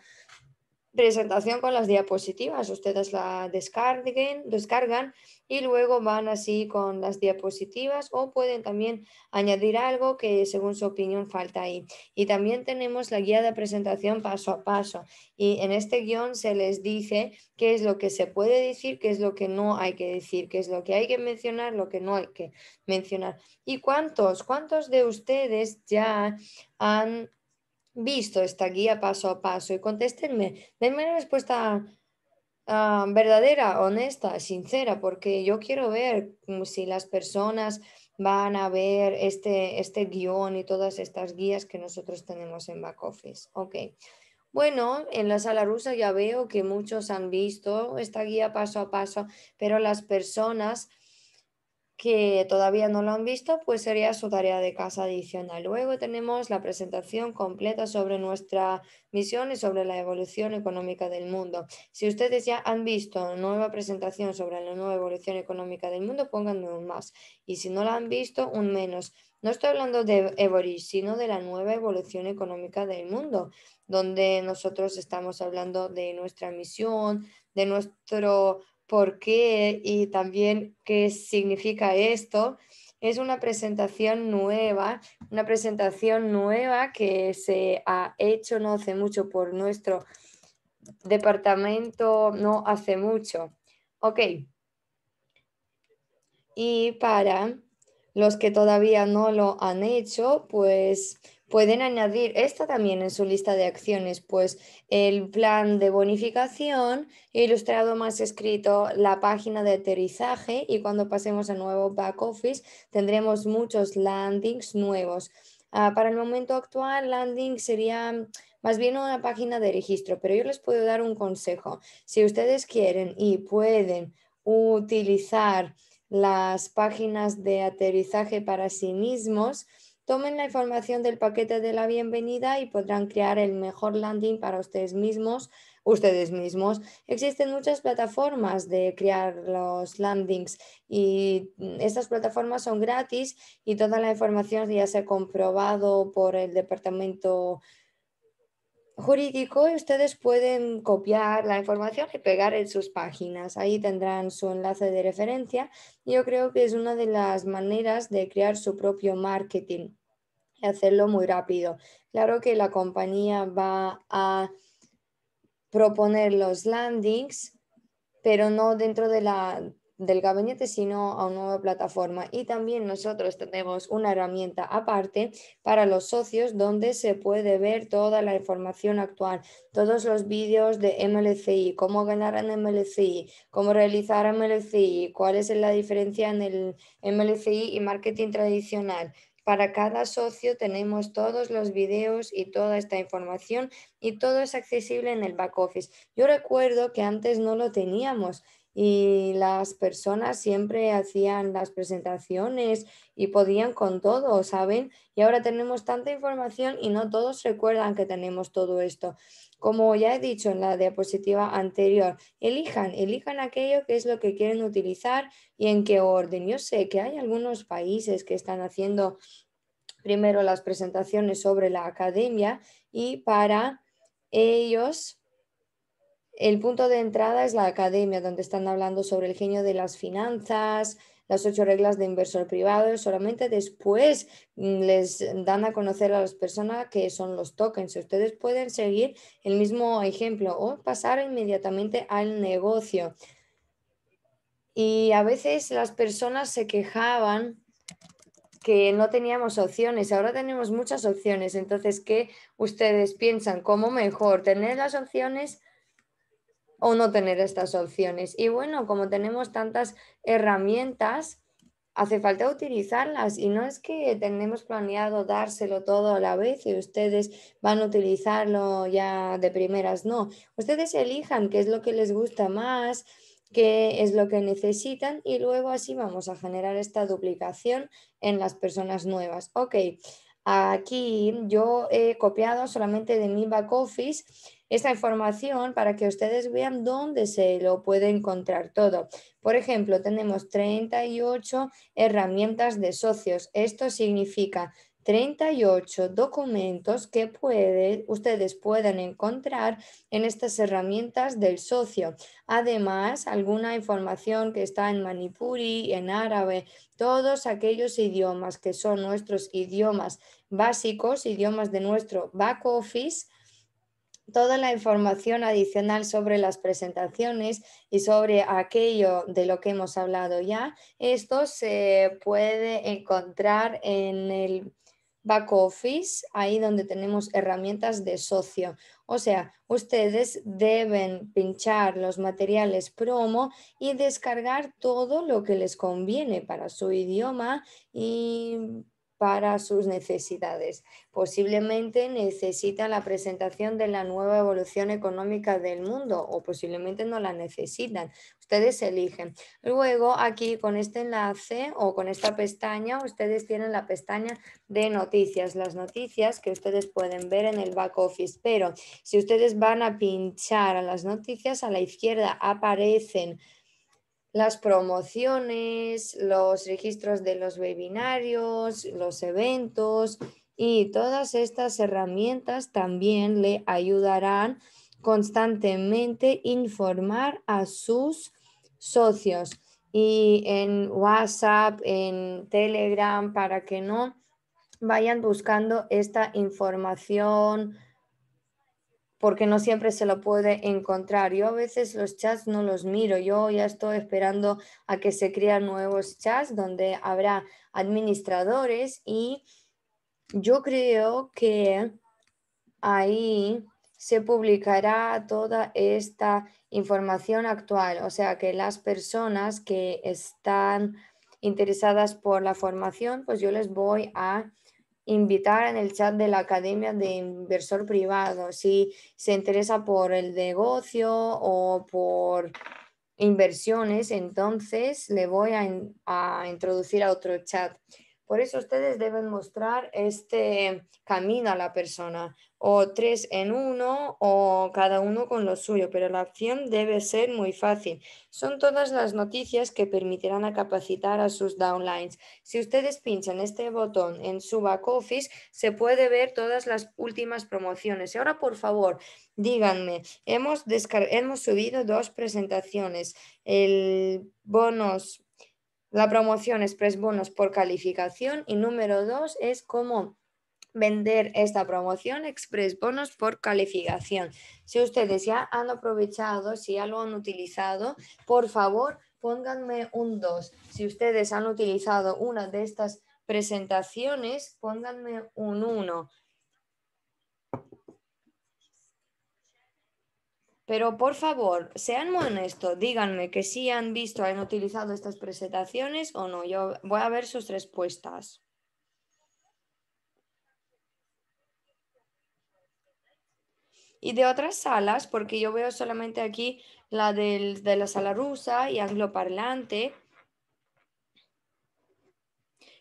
presentación con las diapositivas. Ustedes la descargan y luego van así con las diapositivas o pueden también añadir algo que según su opinión falta ahí. Y también tenemos la guía de presentación paso a paso. Y en este guión se les dice qué es lo que se puede decir, qué es lo que no hay que decir, qué es lo que hay que mencionar, lo que no hay que mencionar. ¿Y cuántos? ¿Cuántos de ustedes ya han visto esta guía paso a paso y contéstenme, denme una respuesta ah, verdadera, honesta, sincera, porque yo quiero ver si las personas van a ver este, este guión y todas estas guías que nosotros tenemos en back office. Ok. Bueno, en la sala rusa ya veo que muchos han visto esta guía paso a paso, pero las personas que todavía no lo han visto, pues sería su tarea de casa adicional. Luego tenemos la presentación completa sobre nuestra misión y sobre la evolución económica del mundo. Si ustedes ya han visto nueva presentación sobre la nueva evolución económica del mundo, pónganme un más. Y si no la han visto, un menos. No estoy hablando de Evory, sino de la nueva evolución económica del mundo, donde nosotros estamos hablando de nuestra misión, de nuestro por qué y también qué significa esto. Es una presentación nueva, una presentación nueva que se ha hecho no hace mucho por nuestro departamento, no hace mucho. Ok. Y para los que todavía no lo han hecho, pues pueden añadir esta también en su lista de acciones, pues el plan de bonificación, ilustrado más escrito, la página de aterrizaje y cuando pasemos a nuevo back office tendremos muchos landings nuevos. Ah, para el momento actual, landing sería más bien una página de registro, pero yo les puedo dar un consejo. Si ustedes quieren y pueden utilizar las páginas de aterrizaje para sí mismos, Tomen la información del paquete de la bienvenida y podrán crear el mejor landing para ustedes mismos. Ustedes mismos. Existen muchas plataformas de crear los landings y mm, estas plataformas son gratis y toda la información ya se ha comprobado por el departamento jurídico y ustedes pueden copiar la información y pegar en sus páginas. Ahí tendrán su enlace de referencia. Yo creo que es una de las maneras de crear su propio marketing y hacerlo muy rápido. Claro que la compañía va a proponer los landings, pero no dentro de la del gabinete, sino a una nueva plataforma. Y también nosotros tenemos una herramienta aparte para los socios donde se puede ver toda la información actual, todos los vídeos de MLCI, cómo ganar en MLCI, cómo realizar MLCI, cuál es la diferencia en el MLCI y marketing tradicional. Para cada socio tenemos todos los vídeos... y toda esta información y todo es accesible en el back office. Yo recuerdo que antes no lo teníamos y las personas siempre hacían las presentaciones y podían con todo, ¿saben? Y ahora tenemos tanta información y no todos recuerdan que tenemos todo esto. Como ya he dicho en la diapositiva anterior, elijan, elijan aquello que es lo que quieren utilizar y en qué orden. Yo sé que hay algunos países que están haciendo primero las presentaciones sobre la academia y para ellos el punto de entrada es la academia, donde están hablando sobre el genio de las finanzas, las ocho reglas de inversor privado. Solamente después mm, les dan a conocer a las personas que son los tokens. Ustedes pueden seguir el mismo ejemplo o pasar inmediatamente al negocio. Y a veces las personas se quejaban que no teníamos opciones, ahora tenemos muchas opciones. Entonces, ¿qué ustedes piensan? ¿Cómo mejor? ¿Tener las opciones o no tener estas opciones. Y bueno, como tenemos tantas herramientas, hace falta utilizarlas y no es que tenemos planeado dárselo todo a la vez y ustedes van a utilizarlo ya de primeras, no. Ustedes elijan qué es lo que les gusta más, qué es lo que necesitan y luego así vamos a generar esta duplicación en las personas nuevas. Ok, aquí yo he copiado solamente de mi back office esta información para que ustedes vean dónde se lo puede encontrar todo. Por ejemplo, tenemos 38 herramientas de socios. Esto significa 38 documentos que ustedes pueden encontrar en estas herramientas del socio. Además, alguna información que está en manipuri, en árabe, todos aquellos idiomas que son nuestros idiomas básicos, idiomas de nuestro back office, toda la información adicional sobre las presentaciones y sobre aquello de lo que hemos hablado ya, esto se puede encontrar en el back office, ahí donde tenemos herramientas de socio. O sea, ustedes deben pinchar los materiales promo y descargar todo lo que les conviene para su idioma y para sus necesidades. Posiblemente necesitan la presentación de la nueva evolución económica del mundo o posiblemente no la necesitan. Ustedes eligen. Luego aquí con este enlace o con esta pestaña, ustedes tienen la pestaña de noticias, las noticias que ustedes pueden ver en el back office. Pero si ustedes van a pinchar a las noticias, a la izquierda aparecen las promociones, los registros de los webinarios, los eventos y todas estas herramientas también le ayudarán constantemente informar a sus socios y en WhatsApp, en Telegram, para que no vayan buscando esta información porque no siempre se lo puede encontrar. Yo a veces los chats no los miro, yo ya estoy esperando a que se crean nuevos chats donde habrá administradores y yo creo que ahí se publicará toda esta información actual, o sea que las personas que están interesadas por la formación, pues yo les voy a invitar en el chat de la Academia de Inversor Privado. Si se interesa por el negocio o por inversiones, entonces le voy a, introducir a otro chat. Por eso ustedes deben mostrar este camino a la persona, o tres en uno, o cada uno con lo suyo, pero la acción debe ser muy fácil. Son todas las noticias que permitirán a capacitar a sus downlines. Si ustedes pinchan este botón en su back office, se puede ver todas las últimas promociones. Y ahora, por favor, díganme, hemos, hemos subido dos presentaciones, el bonus la promoción express bonos por calificación y número dos es cómo vender esta promoción express bonos por calificación. Si ustedes ya han aprovechado, si ya lo han utilizado, por favor pónganme un dos. Si ustedes han utilizado una de estas presentaciones, pónganme un uno. Pero por favor, sean muy honestos, díganme que sí han visto, han utilizado estas presentaciones o no. Yo voy a ver sus respuestas. Y de otras salas, porque yo veo solamente aquí la de la sala rusa y angloparlante,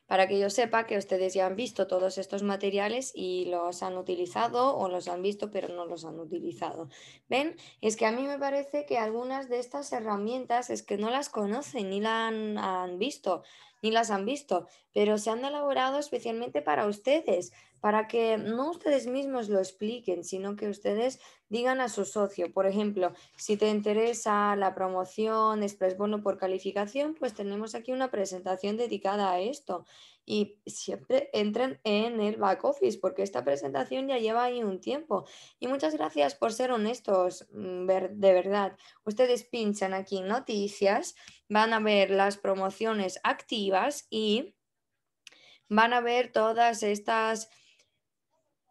para que yo sepa que ustedes ya han visto todos estos materiales y los han utilizado o los han visto pero no los han utilizado. ¿Ven? Es que a mí me parece que algunas de estas herramientas es que no las conocen ni las han, visto, ni las han visto, pero se han elaborado especialmente para ustedes, para que no ustedes mismos lo expliquen, sino que ustedes digan a su socio, por ejemplo, si te interesa la promoción Express Bono por calificación, pues tenemos aquí una presentación dedicada a esto. Y siempre entren en el back office, porque esta presentación ya lleva ahí un tiempo. Y muchas gracias por ser honestos, mm, de verdad. Ustedes pinchan aquí noticias, van a ver las promociones activas y van a ver todas estas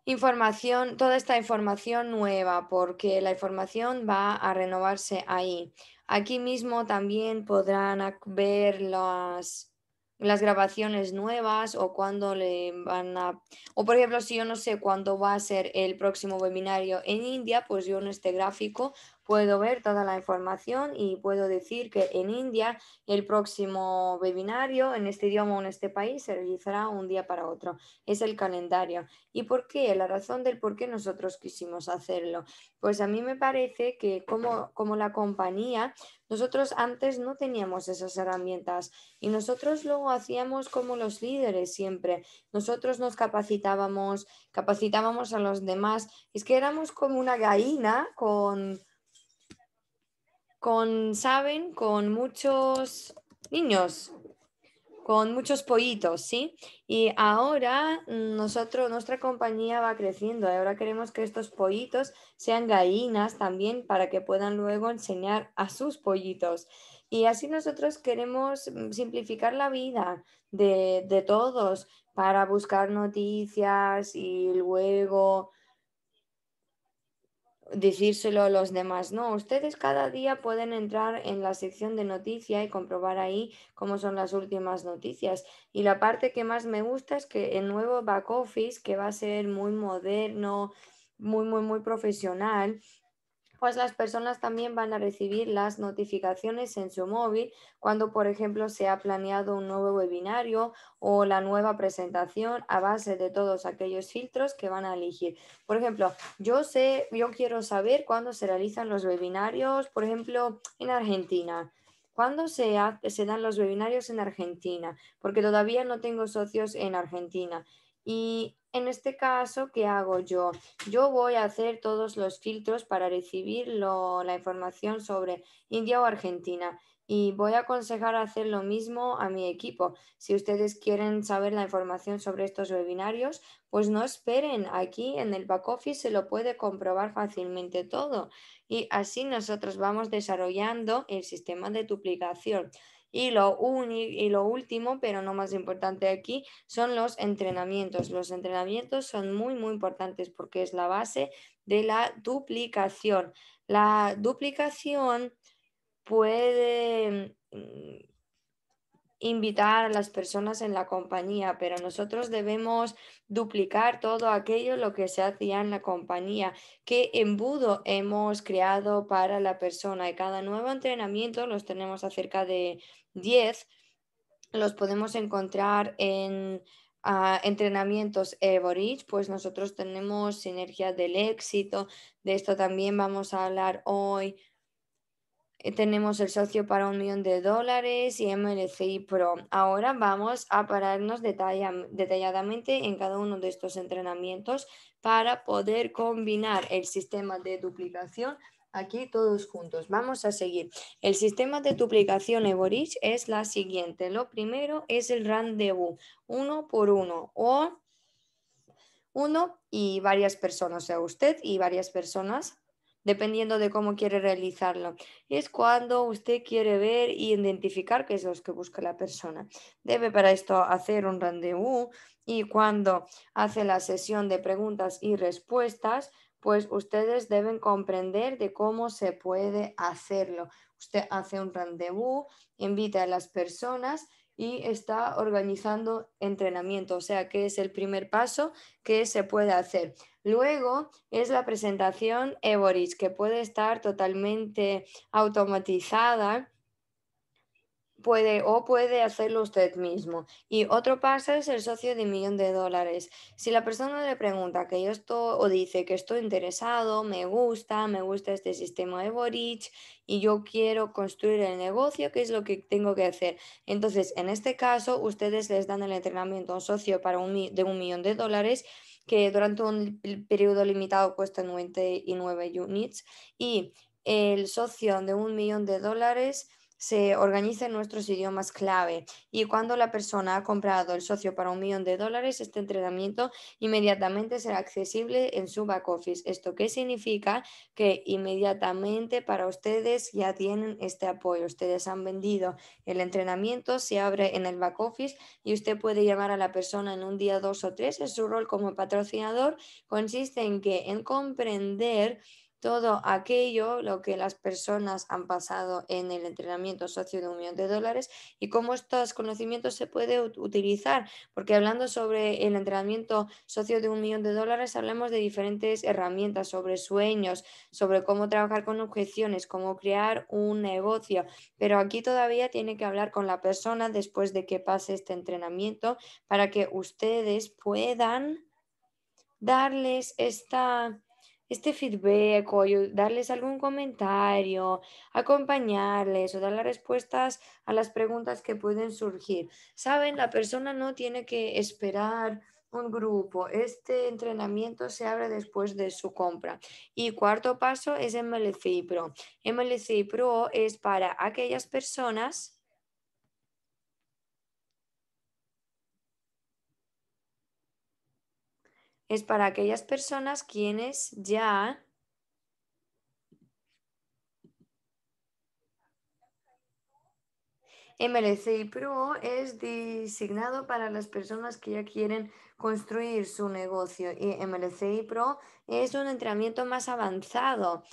Información, toda esta información nueva, porque la información va a renovarse ahí. Aquí mismo también podrán ver las, las grabaciones nuevas o cuándo le van a... O por ejemplo, si yo no sé cuándo va a ser el próximo webinario en India, pues yo en este gráfico puedo ver toda la información y puedo decir que en India el próximo webinario en este idioma o en este país se realizará un día para otro. Es el calendario. ¿Y por qué? La razón del por qué nosotros quisimos hacerlo. Pues a mí me parece que como, como la compañía, nosotros antes no teníamos esas herramientas y nosotros luego hacíamos como los líderes siempre. Nosotros nos capacitábamos, capacitábamos a los demás. Es que éramos como una gallina con con, saben, con muchos niños, con muchos pollitos, ¿sí? Y ahora nosotros, nuestra compañía va creciendo. ¿eh? Ahora queremos que estos pollitos sean gallinas también para que puedan luego enseñar a sus pollitos. Y así nosotros queremos simplificar la vida de, de todos para buscar noticias y luego decírselo a los demás. No, ustedes cada día pueden entrar en la sección de noticias y comprobar ahí cómo son las últimas noticias. Y la parte que más me gusta es que el nuevo back office, que va a ser muy moderno, muy, muy, muy profesional, pues las personas también van a recibir las notificaciones en su móvil cuando, por ejemplo, se ha planeado un nuevo webinario o la nueva presentación a base de todos aquellos filtros que van a elegir. Por ejemplo, yo sé, yo quiero saber cuándo se realizan los webinarios, por ejemplo, en Argentina. ¿Cuándo se, se dan los webinarios en Argentina? Porque todavía no tengo socios en Argentina. Y en este caso, ¿qué hago yo? Yo voy a hacer todos los filtros para recibir la información sobre India o Argentina y voy a aconsejar hacer lo mismo a mi equipo. Si ustedes quieren saber la información sobre estos webinarios, pues no esperen. Aquí en el back office se lo puede comprobar fácilmente todo y así nosotros vamos desarrollando el sistema de duplicación. Y lo, último, pero no más importante aquí, son los entrenamientos. Los entrenamientos son muy, muy importantes porque es la base de la duplicación. La duplicación puede mm, invitar a las personas en la compañía, pero nosotros debemos duplicar todo aquello lo que se hacía en la compañía, qué embudo hemos creado para la persona y cada nuevo entrenamiento los tenemos acerca de 10 los podemos encontrar en ah, entrenamientos Eborich, pues nosotros tenemos sinergia del éxito, de esto también vamos a hablar hoy. Eh, tenemos el socio para un millón de dólares y MLCI Pro. Ahora vamos a pararnos detalladamente en cada uno de estos entrenamientos para poder combinar el sistema de duplicación Aquí todos juntos. Vamos a seguir. El sistema de duplicación Eborich es la siguiente. Lo primero es el rendezvous, uno por uno o uno y varias personas, o sea, usted y varias personas, dependiendo de cómo quiere realizarlo. Es cuando usted quiere ver y identificar qué es lo que busca la persona. Debe para esto hacer un rendezvous y cuando hace la sesión de preguntas y respuestas, pues ustedes deben comprender de cómo se puede hacerlo. Usted hace un rendezvous, invita a las personas y está organizando entrenamiento, o sea que es el primer paso que se puede hacer. Luego es la presentación Evoris, que puede estar totalmente automatizada puede o puede hacerlo usted mismo. Y otro paso es el socio de un millón de dólares. Si la persona le pregunta que yo estoy o dice que estoy interesado, me gusta, me gusta este sistema de Boric y yo quiero construir el negocio, ¿qué es lo que tengo que hacer? Entonces, en este caso, ustedes les dan el entrenamiento a un socio para un, de un millón de dólares que durante un periodo limitado cuesta 99 units y el socio de un millón de dólares se organiza en nuestros idiomas clave. Y cuando la persona ha comprado el socio para un millón de dólares, este entrenamiento inmediatamente será accesible en su back office. ¿Esto qué significa? Que inmediatamente para ustedes ya tienen este apoyo. Ustedes han vendido el entrenamiento, se abre en el back office y usted puede llamar a la persona en un día, dos o tres. su rol como patrocinador consiste en que en comprender todo aquello, lo que las personas han pasado en el entrenamiento socio de un millón de dólares y cómo estos conocimientos se pueden utilizar. Porque hablando sobre el entrenamiento socio de un millón de dólares, hablamos de diferentes herramientas, sobre sueños, sobre cómo trabajar con objeciones, cómo crear un negocio. Pero aquí todavía tiene que hablar con la persona después de que pase este entrenamiento para que ustedes puedan darles esta este feedback o darles algún comentario, acompañarles o dar las respuestas a las preguntas que pueden surgir. Saben, la persona no tiene que esperar un grupo. Este entrenamiento se abre después de su compra. Y cuarto paso es MLC Pro. MLC Pro es para aquellas personas es para aquellas personas quienes ya MLCI Pro es designado para las personas que ya quieren construir su negocio y MLCI Pro es un entrenamiento más avanzado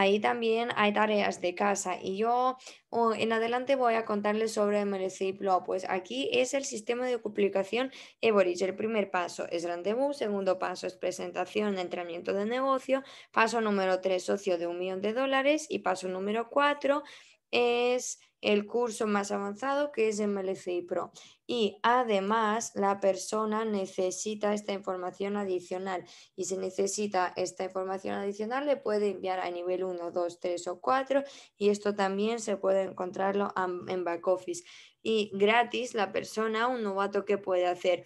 Ahí también hay tareas de casa y yo oh, en adelante voy a contarles sobre MLC Pues aquí es el sistema de publicación Eborich. El primer paso es rendezvous, segundo paso es presentación, entrenamiento de negocio, paso número tres socio de un millón de dólares y paso número cuatro es el curso más avanzado que es MLCI Pro. Y además la persona necesita esta información adicional y si necesita esta información adicional le puede enviar a nivel 1, 2, 3 o 4 y esto también se puede encontrarlo en back office. Y gratis la persona, un novato que puede hacer.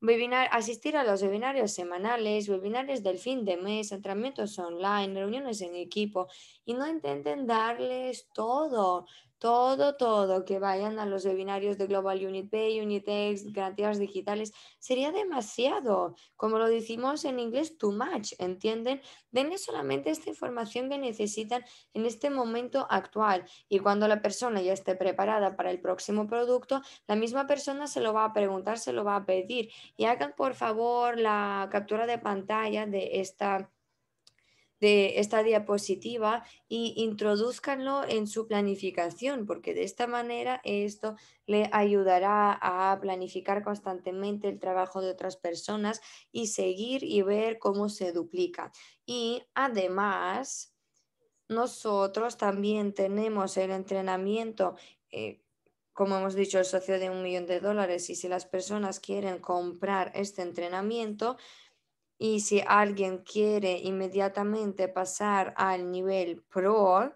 Webinar, asistir a los webinarios semanales, webinarios del fin de mes, entrenamientos online, reuniones en equipo y no intenten darles todo todo, todo, que vayan a los webinarios de Global Unit Pay, Unitex, garantías digitales, sería demasiado. Como lo decimos en inglés, too much, ¿entienden? Denle solamente esta información que necesitan en este momento actual y cuando la persona ya esté preparada para el próximo producto, la misma persona se lo va a preguntar, se lo va a pedir y hagan por favor la captura de pantalla de esta de esta diapositiva e introduzcanlo en su planificación, porque de esta manera esto le ayudará a planificar constantemente el trabajo de otras personas y seguir y ver cómo se duplica. Y además, nosotros también tenemos el entrenamiento. Eh, como hemos dicho, el socio de un millón de dólares y si las personas quieren comprar este entrenamiento, y si alguien quiere inmediatamente pasar al nivel pro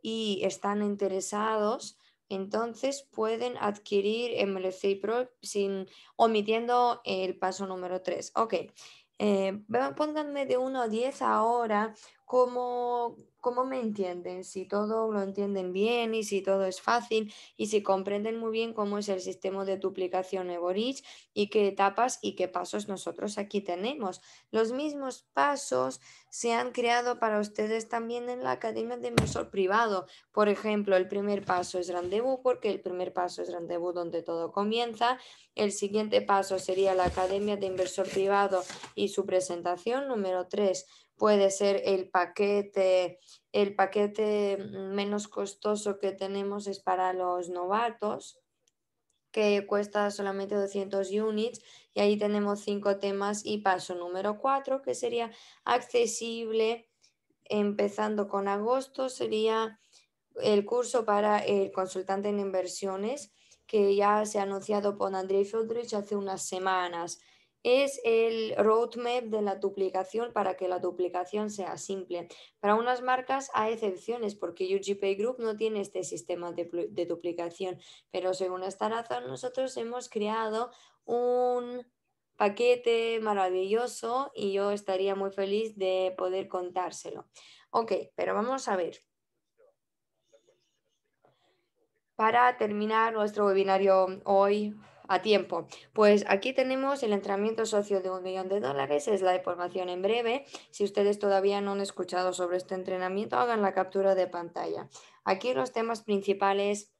y están interesados, entonces pueden adquirir MLC Pro sin, omitiendo el paso número 3. Ok, eh, pónganme de 1 a 10 ahora cómo, cómo me entienden, si todo lo entienden bien y si todo es fácil y si comprenden muy bien cómo es el sistema de duplicación Eborich y qué etapas y qué pasos nosotros aquí tenemos. Los mismos pasos se han creado para ustedes también en la Academia de Inversor Privado. Por ejemplo, el primer paso es rendezvous porque el primer paso es rendezvous donde todo comienza. El siguiente paso sería la Academia de Inversor Privado y su presentación. Número 3, puede ser el paquete, el paquete menos costoso que tenemos es para los novatos, que cuesta solamente 200 units y ahí tenemos cinco temas y paso número cuatro que sería accesible empezando con agosto sería el curso para el consultante en inversiones que ya se ha anunciado por André Feldrich hace unas semanas es el roadmap de la duplicación para que la duplicación sea simple. Para unas marcas hay excepciones porque UGP Group no tiene este sistema de, de duplicación, pero según esta razón nosotros hemos creado un paquete maravilloso y yo estaría muy feliz de poder contárselo. Ok, pero vamos a ver. Para terminar nuestro webinario hoy, a tiempo. Pues aquí tenemos el entrenamiento socio de un millón de dólares, es la información en breve. Si ustedes todavía no han escuchado sobre este entrenamiento, hagan la captura de pantalla. Aquí los temas principales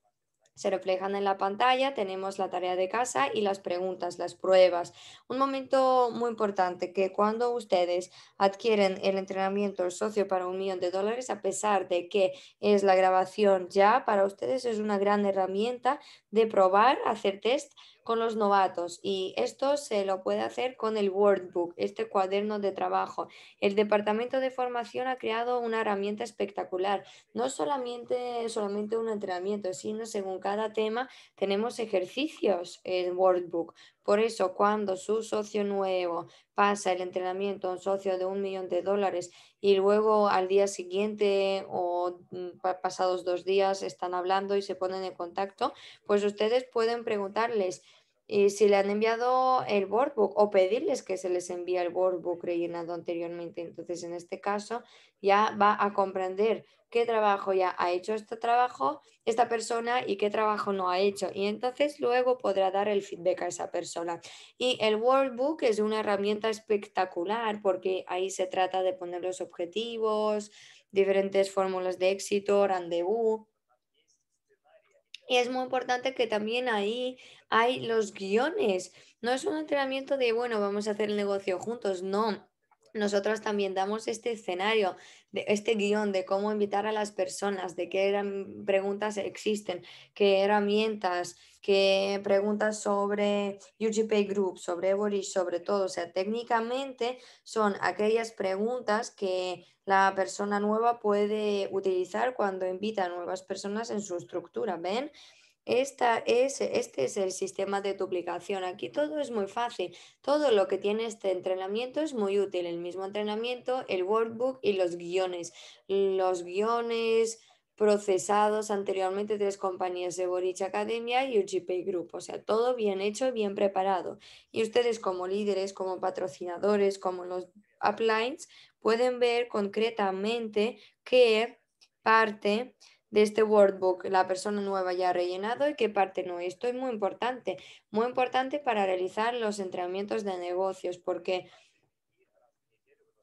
se reflejan en la pantalla, tenemos la tarea de casa y las preguntas, las pruebas. Un momento muy importante que cuando ustedes adquieren el entrenamiento el socio para un millón de dólares, a pesar de que es la grabación ya, para ustedes es una gran herramienta de probar, hacer test con los novatos y esto se lo puede hacer con el Workbook, este cuaderno de trabajo. El departamento de formación ha creado una herramienta espectacular, no solamente, solamente un entrenamiento, sino según cada tema tenemos ejercicios en Workbook. Por eso, cuando su socio nuevo pasa el entrenamiento un socio de un millón de dólares y luego al día siguiente o mm, pasados dos días están hablando y se ponen en contacto, pues ustedes pueden preguntarles, y si le han enviado el workbook o pedirles que se les envíe el workbook rellenado anteriormente. Entonces, en este caso, ya va a comprender qué trabajo ya ha hecho este trabajo, esta persona y qué trabajo no ha hecho. Y entonces luego podrá dar el feedback a esa persona. Y el workbook es una herramienta espectacular porque ahí se trata de poner los objetivos, diferentes fórmulas de éxito, rendezvous y es muy importante que también ahí hay los guiones. No es un entrenamiento de, bueno, vamos a hacer el negocio juntos, no nosotros también damos este escenario, de, este guión de cómo invitar a las personas, de qué eran, preguntas existen, qué herramientas, qué preguntas sobre UGP Group, sobre y sobre todo. O sea, técnicamente son aquellas preguntas que la persona nueva puede utilizar cuando invita a nuevas personas en su estructura, ¿ven? Esta es, este es el sistema de duplicación. Aquí todo es muy fácil. Todo lo que tiene este entrenamiento es muy útil. El mismo entrenamiento, el workbook y los guiones. Los guiones procesados anteriormente tres compañías de Borich Academia y UGP Group. O sea, todo bien hecho, bien preparado. Y ustedes como líderes, como patrocinadores, como los uplines, pueden ver concretamente qué parte de este workbook la persona nueva ya ha rellenado y qué parte no. Esto es muy importante, muy importante para realizar los entrenamientos de negocios, porque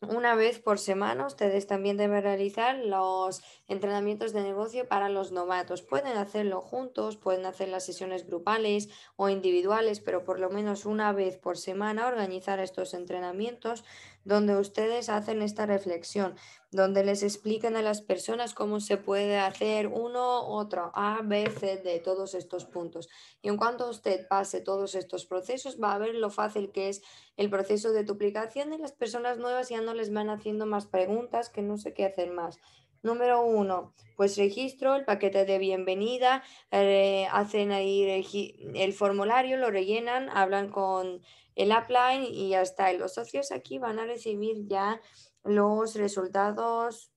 una vez por semana ustedes también deben realizar los entrenamientos de negocio para los novatos. Pueden hacerlo juntos, pueden hacer las sesiones grupales o individuales, pero por lo menos una vez por semana organizar estos entrenamientos donde ustedes hacen esta reflexión, donde les explican a las personas cómo se puede hacer uno, otro, A, B, C, todos estos puntos. Y en cuanto usted pase todos estos procesos, va a ver lo fácil que es el proceso de duplicación y las personas nuevas ya no les van haciendo más preguntas que no sé qué hacer más. Número uno, pues registro el paquete de bienvenida, eh, hacen ahí el formulario, lo rellenan, hablan con el apply y ya está. los socios aquí van a recibir ya los resultados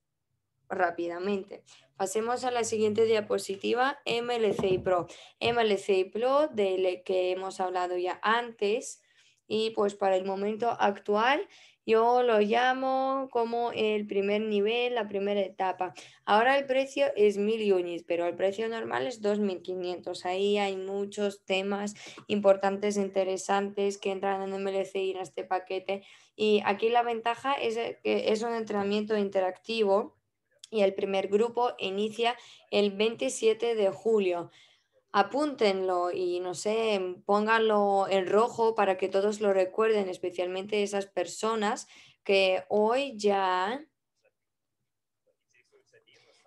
rápidamente. Pasemos a la siguiente diapositiva, MLC Pro. MLC Pro, del que hemos hablado ya antes, y pues para el momento actual yo lo llamo como el primer nivel, la primera etapa. Ahora el precio es 1000 units, pero el precio normal es 2500. Ahí hay muchos temas importantes, interesantes que entran en MLCI en este paquete. Y aquí la ventaja es que es un entrenamiento interactivo y el primer grupo inicia el 27 de julio apúntenlo y no sé, em, pónganlo en rojo para que todos lo recuerden, especialmente esas personas que hoy ya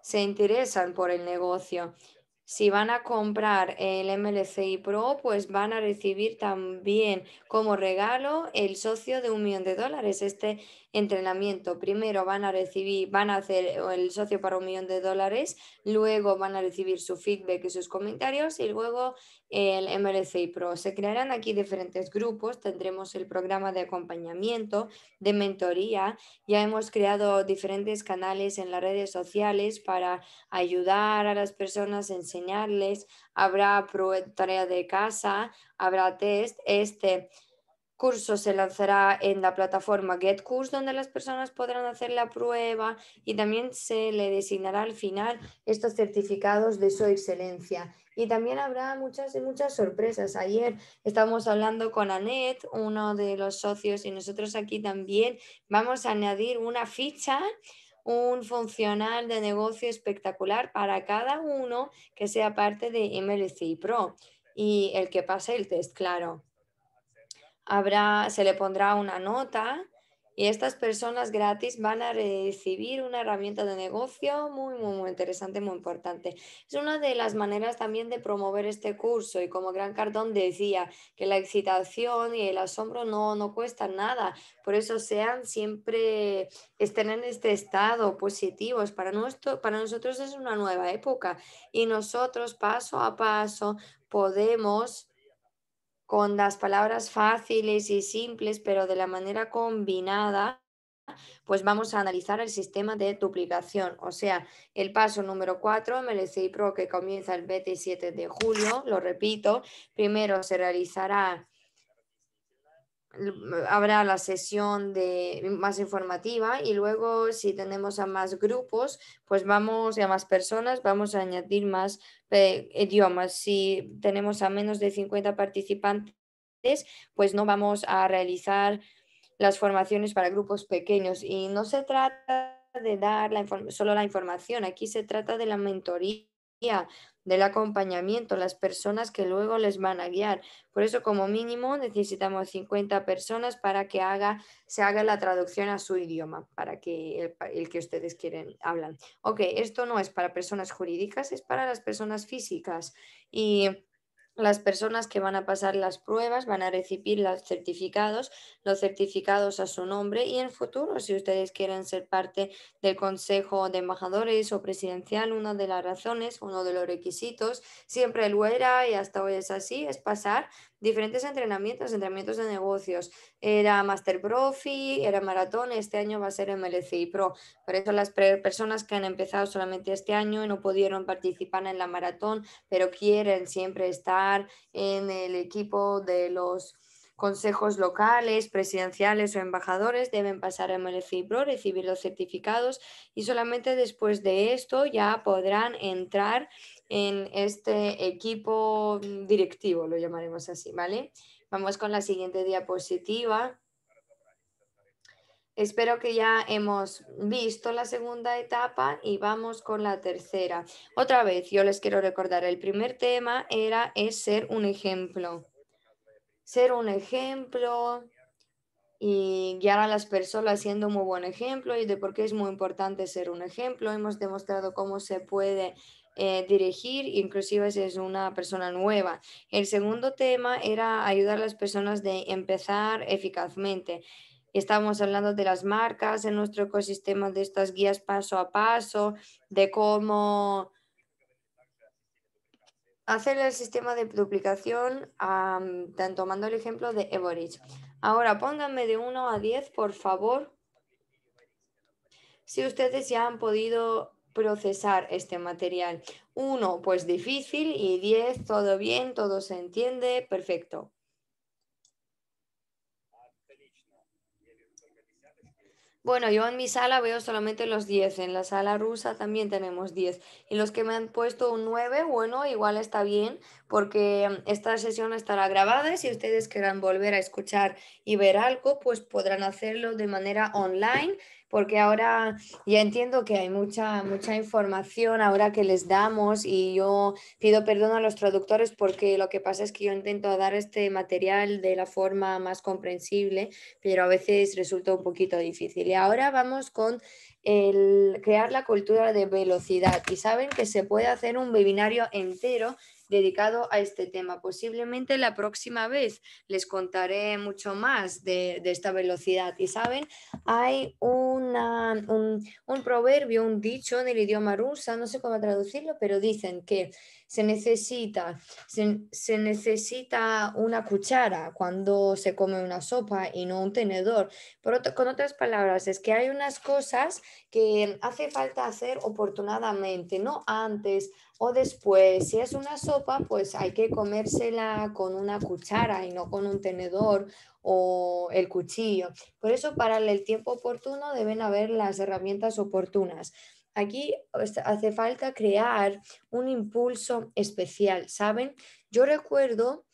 se interesan por el negocio. Si van a comprar el MLCI Pro, pues van a recibir también como regalo el socio de un millón de dólares. Este entrenamiento. Primero van a recibir, van a hacer el socio para un millón de dólares, luego van a recibir su feedback y sus comentarios y luego el MRCI Pro. Se crearán aquí diferentes grupos, tendremos el programa de acompañamiento, de mentoría, ya hemos creado diferentes canales en las redes sociales para ayudar a las personas, enseñarles, habrá tarea de casa, habrá test, este curso se lanzará en la plataforma GetCourse, donde las personas podrán hacer la prueba y también se le designará al final estos certificados de su excelencia. Y también habrá muchas, y muchas sorpresas. Ayer estábamos hablando con Anet, uno de los socios, y nosotros aquí también vamos a añadir una ficha un funcional de negocio espectacular para cada uno que sea parte de MLC Pro y el que pase el test, claro habrá, se le pondrá una nota y estas personas gratis van a recibir una herramienta de negocio muy, muy, interesante, muy importante. Es una de las maneras también de promover este curso y como Gran Cardón decía, que la excitación y el asombro no, no cuestan nada. Por eso sean siempre, estén en este estado positivos. Para, nuestro, para nosotros es una nueva época y nosotros paso a paso podemos con las palabras fáciles y simples, pero de la manera combinada, pues vamos a analizar el sistema de duplicación. O sea, el paso número 4, Pro, que comienza el 27 de julio, lo repito, primero se realizará Mm, habrá la sesión de, mm, más informativa y luego si tenemos a más grupos, pues vamos a más personas, vamos a añadir más eh, idiomas. Si tenemos a menos de 50 participantes, pues no vamos a realizar las formaciones para grupos pequeños. Y no se trata de dar la solo la información, aquí se trata de la mentoría del acompañamiento, las personas que luego les van a guiar. Por eso, como mínimo, necesitamos 50 personas para que haga, se haga la traducción a su idioma, para que el, que ustedes quieren hablan. Ok, esto no es para personas jurídicas, es para las personas físicas. Y las personas que van a pasar las pruebas van a recibir los certificados, los certificados a su nombre y en futuro, si ustedes quieren ser parte del Consejo de Embajadores o Presidencial, una de las razones, uno de los requisitos, siempre lo era y hasta hoy es así, es pasar diferentes entrenamientos, entrenamientos de negocios. Era Master Profi, era maratón, este año va a ser MLCI Pro. Por eso las personas que han empezado solamente este año y no pudieron participar en la maratón, pero quieren siempre estar en el equipo de los consejos locales, presidenciales o embajadores deben pasar a MLC Pro, recibir los certificados y solamente después de esto ya podrán entrar en este equipo directivo, lo llamaremos así, ¿vale? Vamos con la siguiente diapositiva. Espero que ya hemos visto la segunda etapa y vamos con la tercera. Otra vez, yo les quiero recordar, el primer tema era es ser un ejemplo. Ser un ejemplo y guiar a las personas siendo un muy buen ejemplo y de por qué es muy importante ser un ejemplo. Hemos demostrado cómo se puede eh, dirigir, inclusive si es una persona nueva. El segundo tema era ayudar a las personas de empezar eficazmente. Estamos hablando de las marcas en nuestro ecosistema, de estas guías paso a paso, de cómo hacer el sistema de duplicación, tomando el ejemplo de Everage. Ahora, pónganme de 1 a 10, por favor, si ustedes ya han podido procesar este material. Uno, pues difícil y diez, todo bien, todo se entiende, perfecto. Bueno, yo en mi sala veo solamente los 10, en la sala rusa también tenemos 10. Y los que me han puesto un 9, bueno, igual está bien, porque mm, esta sesión estará grabada y si ustedes quieran volver a escuchar y ver algo, pues podrán hacerlo de manera online porque ahora ya entiendo que hay mucha, información ahora que les damos y yo pido perdón a los traductores porque lo que pasa es que yo intento dar este material de la forma más comprensible, pero a veces resulta un poquito difícil. Y ahora vamos con el crear la cultura de velocidad. Y saben que se puede hacer un webinario entero dedicado a este tema. Posiblemente la próxima vez les contaré mucho más de, esta velocidad. Y saben, hay una, un, proverbio, un dicho en el idioma rusa, no sé cómo traducirlo, pero dicen que se necesita, se, necesita una cuchara cuando se come una sopa y no un tenedor. Pero con otras palabras, es que hay unas cosas que hace falta hacer oportunadamente, no antes, o después, si es una sopa, pues hay que comérsela con una cuchara y no con un tenedor o el cuchillo. Por eso, para el tiempo oportuno deben haber las herramientas oportunas. Aquí hace falta crear un impulso especial, ¿saben? Yo recuerdo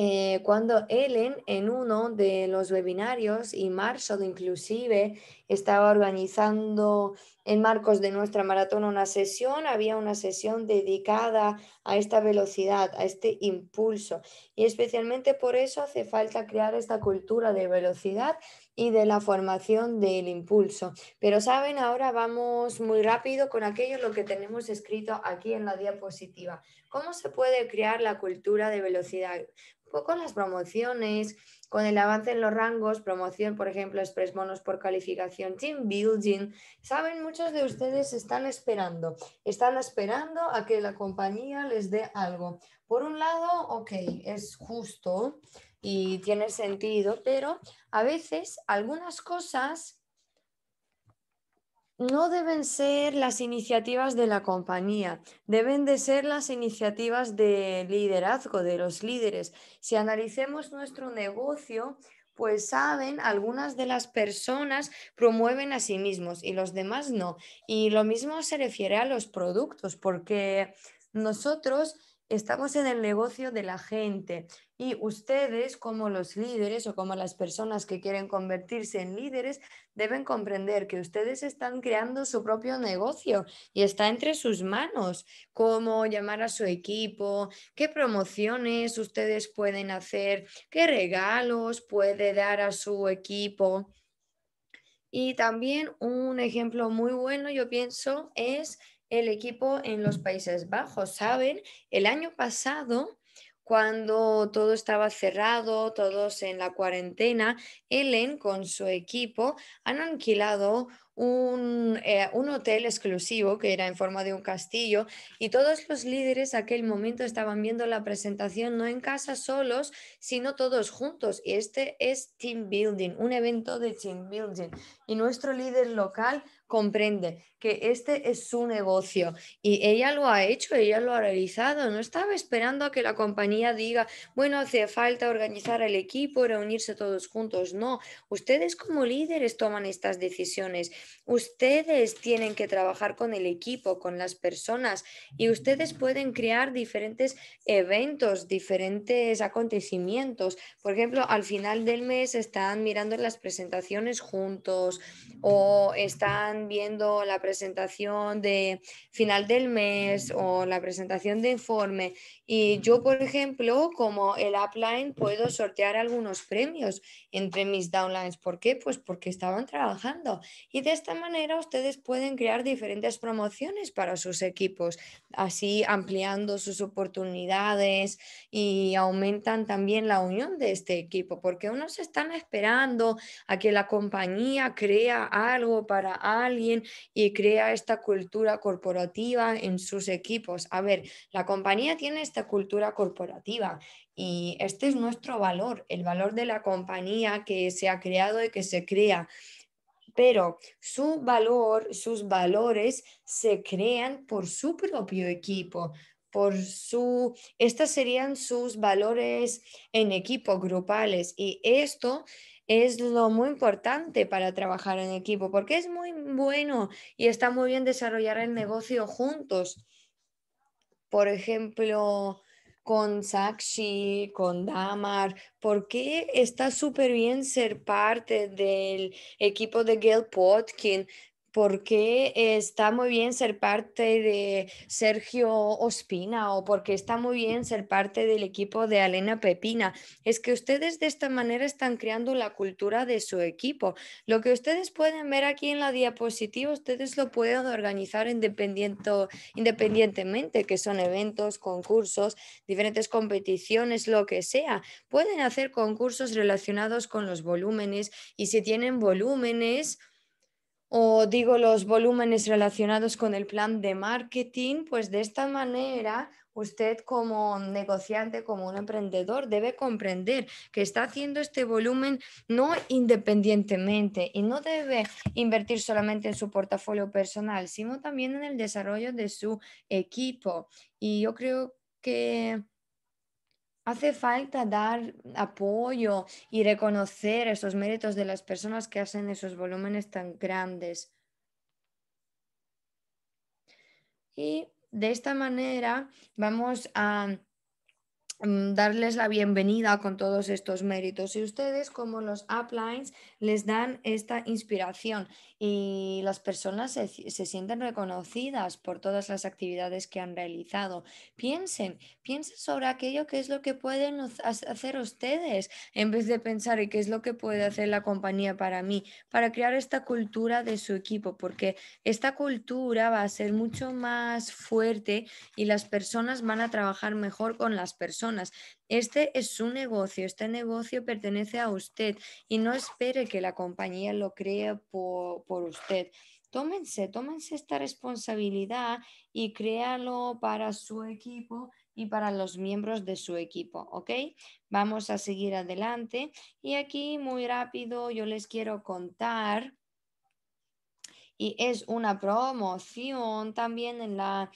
eh, cuando Ellen en uno de los webinarios y Marshall inclusive estaba organizando en marcos de nuestra maratón una sesión, había una sesión dedicada a esta velocidad, a este impulso. Y especialmente por eso hace falta crear esta cultura de velocidad y de la formación del impulso. Pero saben, ahora vamos muy rápido con aquello lo que tenemos escrito aquí en la diapositiva. ¿Cómo se puede crear la cultura de velocidad? Pues con las promociones, con el avance en los rangos, promoción, por ejemplo, express monos por calificación, team building. Saben, muchos de ustedes están esperando, están esperando a que la compañía les dé algo. Por un lado, ok, es justo y tiene sentido, pero a veces algunas cosas no deben ser las iniciativas de la compañía, deben de ser las iniciativas de liderazgo, de los líderes. Si analicemos nuestro negocio, pues saben, algunas de las personas promueven a sí mismos y los demás no. Y lo mismo se refiere a los productos, porque nosotros estamos en el negocio de la gente y ustedes, como los líderes o como las personas que quieren convertirse en líderes, deben comprender que ustedes están creando su propio negocio y está entre sus manos cómo llamar a su equipo, qué promociones ustedes pueden hacer, qué regalos puede dar a su equipo. Y también un ejemplo muy bueno, yo pienso, es el equipo en los Países Bajos. Saben, el año pasado cuando todo estaba cerrado, todos en la cuarentena, Ellen con su equipo han alquilado un, eh, un, hotel exclusivo que era en forma de un castillo y todos los líderes aquel momento estaban viendo la presentación no en casa solos, sino todos juntos. Y este es Team Building, un evento de Team Building. Y nuestro líder local comprende que este es su negocio y ella lo ha hecho, ella lo ha realizado, no estaba esperando a que la compañía diga, bueno, hace falta organizar el equipo, reunirse todos juntos, no, ustedes como líderes toman estas decisiones, ustedes tienen que trabajar con el equipo, con las personas y ustedes pueden crear diferentes eventos, diferentes acontecimientos, por ejemplo, al final del mes están mirando las presentaciones juntos o están viendo la presentación presentación de final del mes mm. o la presentación de informe. Y yo, por ejemplo, como el upline, puedo sortear algunos premios entre mis downlines. ¿Por qué? Pues porque estaban trabajando. Y de esta manera ustedes pueden crear diferentes promociones para sus equipos, así ampliando sus oportunidades y aumentan también la unión de este equipo, porque unos están esperando a que la compañía crea algo para alguien y crea esta cultura corporativa en sus equipos. A ver, la compañía tiene esta cultura corporativa y este es nuestro valor, el valor de la compañía que se ha creado y que se crea pero su valor, sus valores se crean por su propio equipo, por su, estos serían sus valores en equipo grupales y esto es lo muy importante para trabajar en equipo, porque es muy bueno y está muy bien desarrollar el negocio juntos. Por ejemplo, con Saxi con Damar, porque está súper bien ser parte del equipo de Gail Potkin, porque está muy bien ser parte de Sergio Ospina o porque está muy bien ser parte del equipo de Elena Pepina. Es que ustedes de esta manera están creando la cultura de su equipo. Lo que ustedes pueden ver aquí en la diapositiva, ustedes lo pueden organizar independientemente, que son eventos, concursos, diferentes competiciones, lo que sea. Pueden hacer concursos relacionados con los volúmenes y si tienen volúmenes o digo los volúmenes relacionados con el plan de marketing, pues de esta manera usted como negociante, como un emprendedor, debe comprender que está haciendo este volumen no independientemente y no debe invertir solamente en su portafolio personal, sino también en el desarrollo de su equipo. Y yo creo que Hace falta dar apoyo y reconocer esos méritos de las personas que hacen esos volúmenes tan grandes. Y de esta manera vamos a Mm, darles la bienvenida con todos estos méritos y ustedes como los uplines les dan esta inspiración y las personas se, sienten reconocidas por todas las actividades que han realizado. Piensen, piensen sobre aquello que es lo que pueden hacer ustedes en vez de pensar y qué es lo que puede hacer la compañía para mí, para crear esta cultura de su equipo, porque esta cultura va a ser mucho más fuerte y las personas van a trabajar mejor con las personas este es su negocio, este negocio pertenece a usted y no espere que la compañía lo cree por, por usted. Tómense, tómense esta responsabilidad y créalo para su equipo y para los miembros de su equipo, ¿ok? Vamos a seguir adelante y aquí muy rápido yo les quiero contar y es una promoción también en la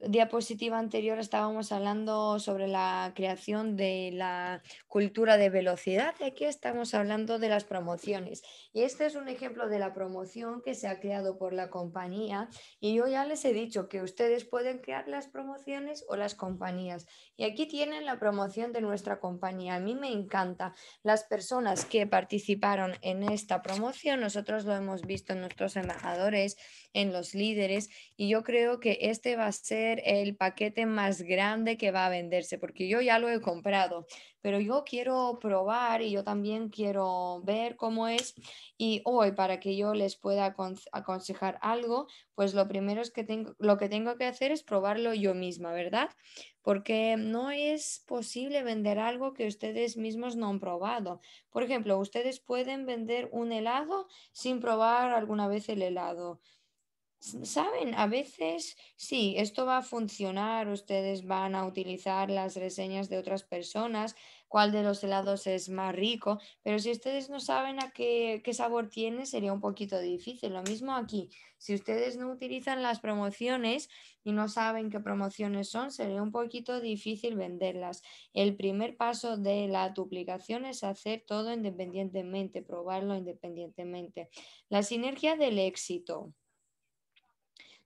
diapositiva anterior estábamos hablando sobre la creación de la cultura de velocidad y aquí estamos hablando de las promociones. Y este es un ejemplo de la promoción que se ha creado por la compañía y yo ya les he dicho que ustedes pueden crear las promociones o las compañías. Y aquí tienen la promoción de nuestra compañía. A mí me encanta las personas que participaron en esta promoción. Nosotros lo hemos visto en nuestros embajadores, en los líderes y yo creo que este va a ser el paquete más grande que va a venderse, porque yo ya lo he comprado, pero yo quiero probar y yo también quiero ver cómo es. Y hoy, para que yo les pueda aconsejar algo, pues lo primero es que tengo, lo que tengo que hacer es probarlo yo misma, ¿verdad? Porque no es posible vender algo que ustedes mismos no han probado. Por ejemplo, ustedes pueden vender un helado sin probar alguna vez el helado. Saben, a veces sí, esto va a funcionar, ustedes van a utilizar las reseñas de otras personas, cuál de los helados es más rico, pero si ustedes no saben a qué, qué, sabor tiene, sería un poquito difícil. Lo mismo aquí, si ustedes no utilizan las promociones y no saben qué promociones son, sería un poquito difícil venderlas. El primer paso de la duplicación es hacer todo independientemente, probarlo independientemente. La sinergia del éxito.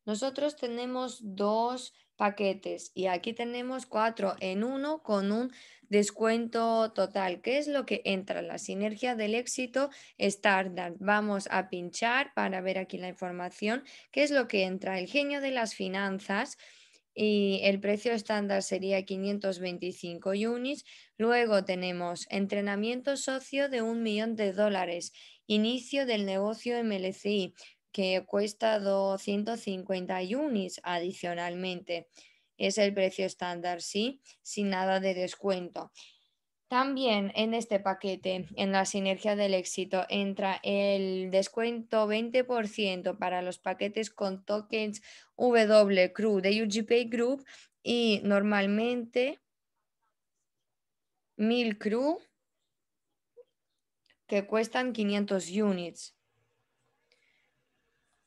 Nosotros tenemos dos paquetes y aquí tenemos cuatro en uno con un descuento total. ¿Qué es lo que entra? La sinergia del éxito estándar. Vamos a pinchar para ver aquí la información. ¿Qué es lo que entra? El genio de las finanzas y el precio estándar sería 525 units. Luego tenemos entrenamiento socio de un millón de dólares, inicio del negocio MLCI, que cuesta 250 units adicionalmente. Es el precio estándar, sí, sin nada de descuento. También en este paquete, en la sinergia del éxito, entra el descuento 20% para los paquetes con tokens W Crew de ugp Group y normalmente 1000 Crew que cuestan 500 units.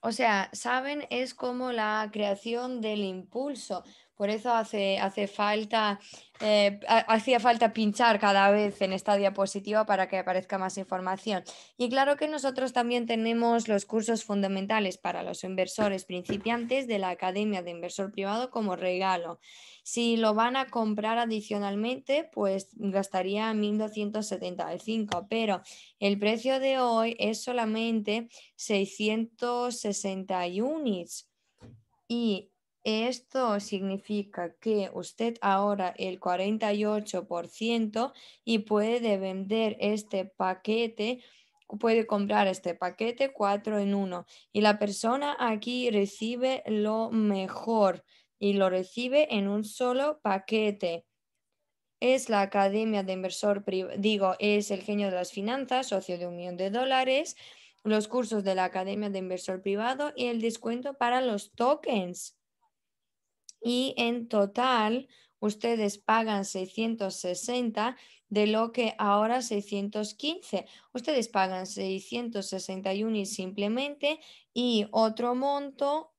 O sea, saben es como la creación del impulso, por eso hace, hace falta, eh, hacía falta pinchar cada vez en esta diapositiva para que aparezca más información. Y claro que nosotros también tenemos los cursos fundamentales para los inversores principiantes de la Academia de Inversor Privado como regalo. Si lo van a comprar adicionalmente, pues gastaría 1.275, pero el precio de hoy es solamente 661 units. Y esto significa que usted ahora el 48% y puede vender este paquete, puede comprar este paquete 4 en 1 y la persona aquí recibe lo mejor y lo recibe en un solo paquete. Es la Academia de Inversor, privado, digo, es el genio de las finanzas, socio de un millón de dólares, los cursos de la Academia de Inversor Privado y el descuento para los tokens y en total ustedes pagan 660 de lo que ahora 615. Ustedes pagan 661 y simplemente y otro monto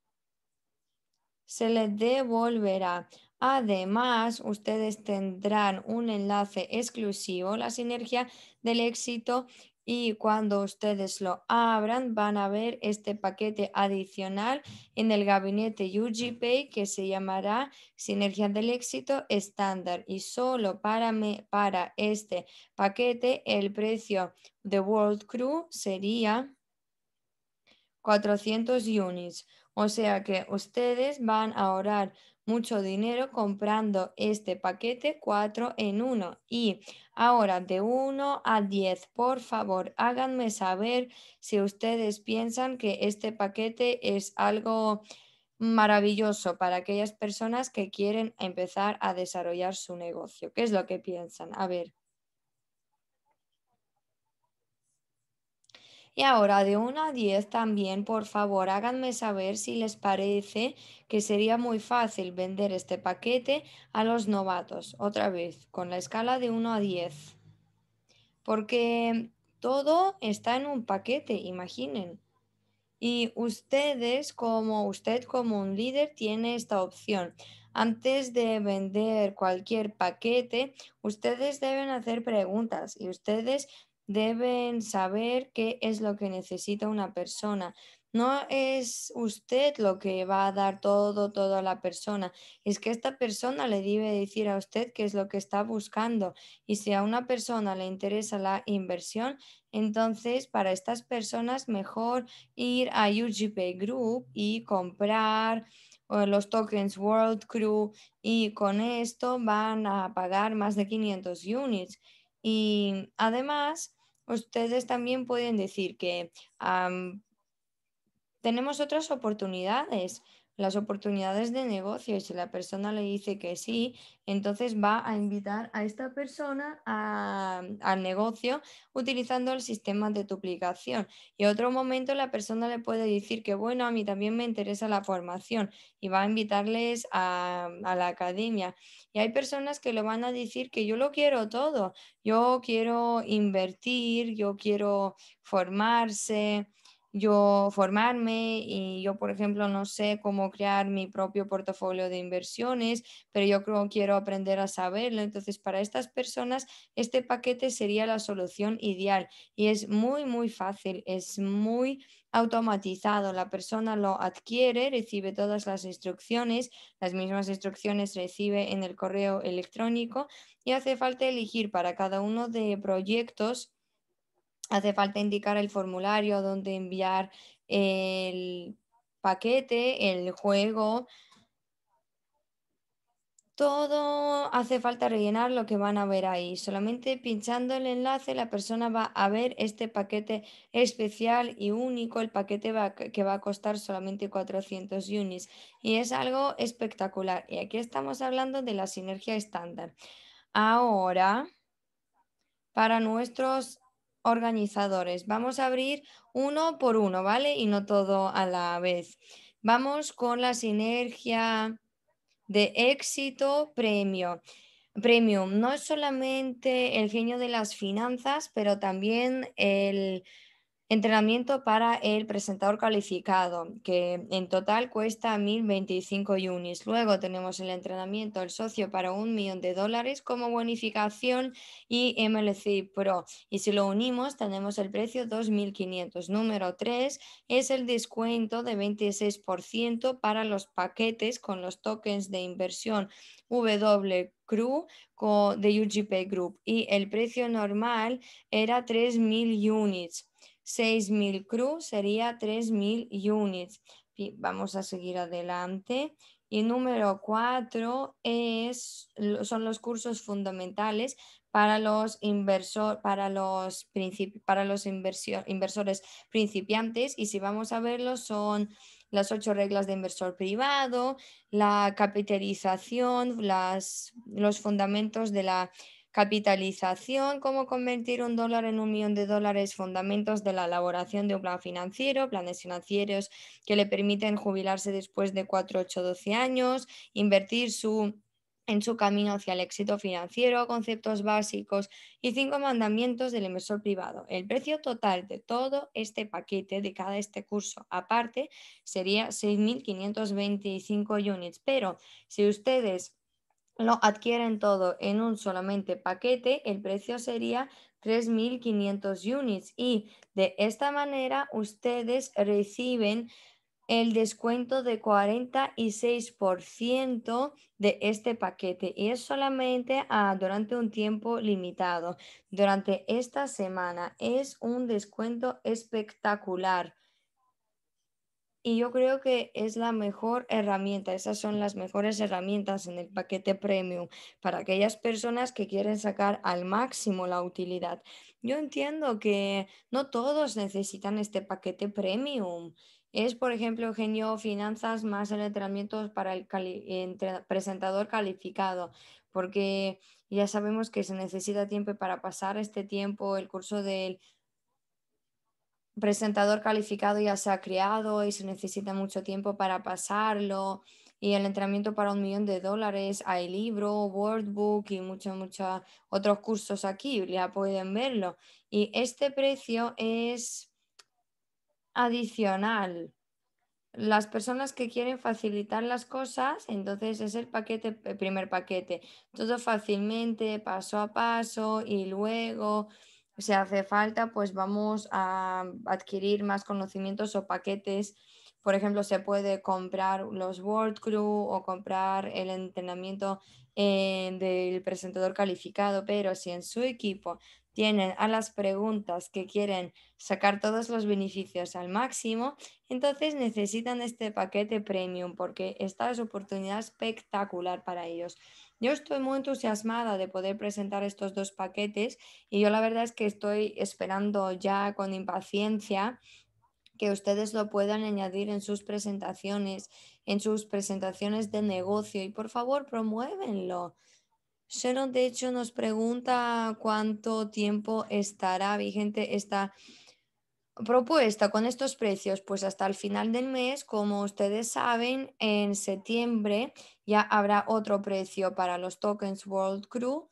se les devolverá. Además, ustedes tendrán un enlace exclusivo, la sinergia del éxito y cuando ustedes lo abran van a ver este paquete adicional en el gabinete UGPay que se llamará Sinergia del Éxito Estándar y solo para, para este paquete el precio de World Crew sería 400 units. O sea que ustedes van a ahorrar mucho dinero comprando este paquete 4 en 1. Y ahora de 1 a 10, por favor, háganme saber si ustedes piensan que este paquete es algo maravilloso para aquellas personas que quieren empezar a desarrollar su negocio. ¿Qué es lo que piensan? A ver. Y ahora de 1 a 10 también, por favor, háganme saber si les parece que sería muy fácil vender este paquete a los novatos, otra vez, con la escala de 1 a 10. Porque todo está en un paquete, imaginen. Y ustedes, como usted como un líder, tiene esta opción. Antes de vender cualquier paquete, ustedes deben hacer preguntas y ustedes deben saber qué es lo que necesita una persona. No es usted lo que va a dar todo, todo a la persona. Es que esta persona le debe decir a usted qué es lo que está buscando. Y si a una persona le interesa la inversión, entonces para estas personas mejor ir a UGP Group y comprar los tokens World Crew y con esto van a pagar más de 500 units. Y además, ustedes también pueden decir que tenemos otras oportunidades las oportunidades de negocio y si la persona le dice que sí, entonces va a invitar a esta persona al negocio utilizando el sistema de duplicación. Y otro momento la persona le puede decir que bueno, a mí también me interesa la formación y va a invitarles a la academia. Y hay personas que le van a decir que yo lo quiero todo, yo quiero invertir, yo quiero formarse yo formarme y yo, por ejemplo, no sé cómo crear mi propio portafolio de inversiones, pero yo creo quiero aprender a saberlo. Entonces, para estas personas, este paquete sería la solución ideal y es muy, muy fácil, es muy automatizado. La persona lo adquiere, recibe todas las instrucciones, las mismas instrucciones recibe en el correo electrónico y hace falta elegir para cada uno de proyectos Hace falta indicar el formulario donde enviar el paquete, el juego. Todo hace falta rellenar lo que van a ver ahí. Solamente pinchando el enlace la persona va a ver este paquete especial y único, el paquete que va a costar solamente 400 unis. Y es algo espectacular. Y aquí estamos hablando de la sinergia estándar. Ahora, para nuestros organizadores. Vamos a abrir uno por uno, ¿vale? Y no todo a la vez. Vamos con la sinergia de éxito premio. Premium no es solamente el genio de las finanzas, pero también el Entrenamiento para el presentador calificado, que en total cuesta 1.025 units. Luego tenemos el entrenamiento del socio para un millón de dólares como bonificación y MLC Pro. Y si lo unimos, tenemos el precio 2.500. Número 3 es el descuento de 26% para los paquetes con los tokens de inversión W Crew de UGP Group. Y el precio normal era 3.000 units. 6.000 CRU sería 3.000 units. Vamos a seguir adelante. Y número cuatro es, son los cursos fundamentales para los, para los, para los inversores principiantes. Y si vamos a verlos son las ocho reglas de inversor privado, la capitalización, las, los fundamentos de la Capitalización, cómo convertir un dólar en un millón de dólares, fundamentos de la elaboración de un plan financiero, planes financieros que le permiten jubilarse después de 4, 8, 12 años, invertir su en su camino hacia el éxito financiero, conceptos básicos y cinco mandamientos del inversor privado. El precio total de todo este paquete, de cada este curso aparte, sería 6.525 units. Pero si ustedes lo adquieren todo en un solamente paquete, el precio sería 3.500 units y de esta manera ustedes reciben el descuento de 46% de este paquete y es solamente ah, durante un tiempo limitado. Durante esta semana es un descuento espectacular y yo creo que es la mejor herramienta, esas son las mejores herramientas en el paquete premium para aquellas personas que quieren sacar al máximo la utilidad. Yo entiendo que no todos necesitan este paquete premium. Es, por ejemplo, Genio Finanzas más el entrenamiento para el presentador calificado, porque ya sabemos que se necesita tiempo para pasar este tiempo, el curso del presentador calificado ya se ha creado y se necesita mucho tiempo para pasarlo y el entrenamiento para un millón de dólares, hay libro, wordbook y muchos, muchos otros cursos aquí, ya pueden verlo. Y este precio es adicional. Las personas que quieren facilitar las cosas, entonces es el paquete, el primer paquete, todo fácilmente, paso a paso y luego si hace falta, pues vamos a mm, adquirir más conocimientos o paquetes. Por ejemplo, se puede comprar los World Crew o comprar el entrenamiento eh, del presentador calificado, pero si en su equipo tienen a las preguntas que quieren sacar todos los beneficios al máximo, entonces necesitan este paquete premium porque esta es oportunidad espectacular para ellos. Yo estoy muy entusiasmada de poder presentar estos dos paquetes y yo la verdad es que estoy esperando ya con impaciencia que ustedes lo puedan añadir en sus presentaciones, en sus presentaciones de negocio y por favor promuévenlo. Sharon, de hecho, nos pregunta cuánto tiempo estará vigente esta propuesta con estos precios. Pues hasta el final del mes, como ustedes saben, en septiembre ya habrá otro precio para los tokens World Crew,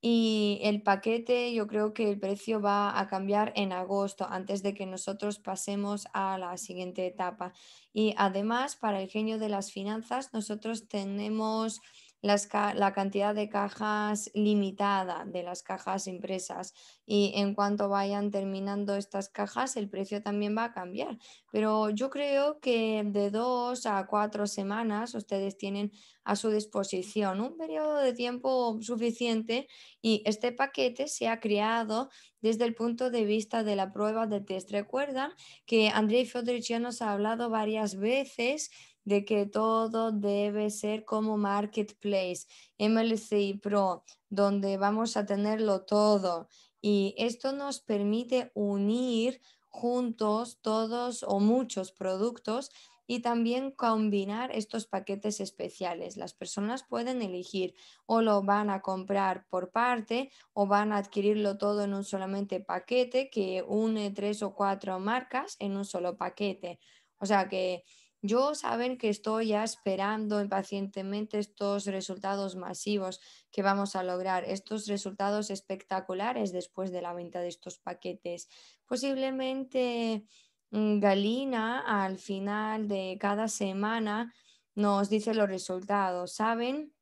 y el paquete yo creo que el precio va a cambiar en agosto antes de que nosotros pasemos a la siguiente etapa. Y además para el genio de las finanzas nosotros tenemos la cantidad de cajas limitada de las cajas impresas y en cuanto vayan terminando estas cajas el precio también va a cambiar. Pero yo creo que de dos a cuatro semanas ustedes tienen a su disposición un periodo de tiempo suficiente y este paquete se ha creado desde el punto de vista de la prueba de test. Recuerdan que Andrei Fodrich ya nos ha hablado varias veces de que todo debe ser como Marketplace, MLC Pro, donde vamos a tenerlo todo. Y esto nos permite unir juntos todos o muchos productos y también combinar estos paquetes especiales. Las personas pueden elegir o lo van a comprar por parte o van a adquirirlo todo en un solamente paquete que une tres o cuatro marcas en un solo paquete. O sea que yo saben que estoy ya esperando impacientemente estos resultados masivos que vamos a lograr, estos resultados espectaculares después de la venta de estos paquetes. Posiblemente mm, Galina al final de cada semana nos dice los resultados, ¿saben?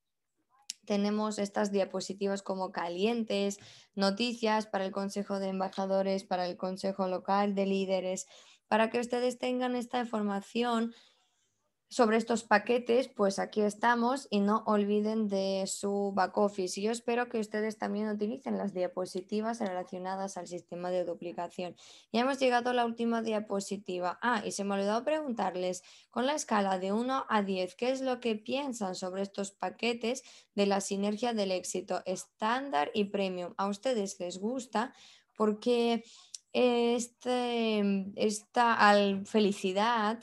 tenemos estas diapositivas como calientes, noticias para el Consejo de Embajadores, para el Consejo Local de Líderes, para que ustedes tengan esta información sobre estos paquetes, pues aquí estamos y no olviden de su back office. Y yo espero que ustedes también utilicen las diapositivas relacionadas al sistema de duplicación. Ya hemos llegado a la última diapositiva. Ah, y se me ha olvidado preguntarles, con la escala de 1 a 10, ¿qué es lo que piensan sobre estos paquetes de la sinergia del éxito estándar y premium? ¿A ustedes les gusta? Porque este, esta al felicidad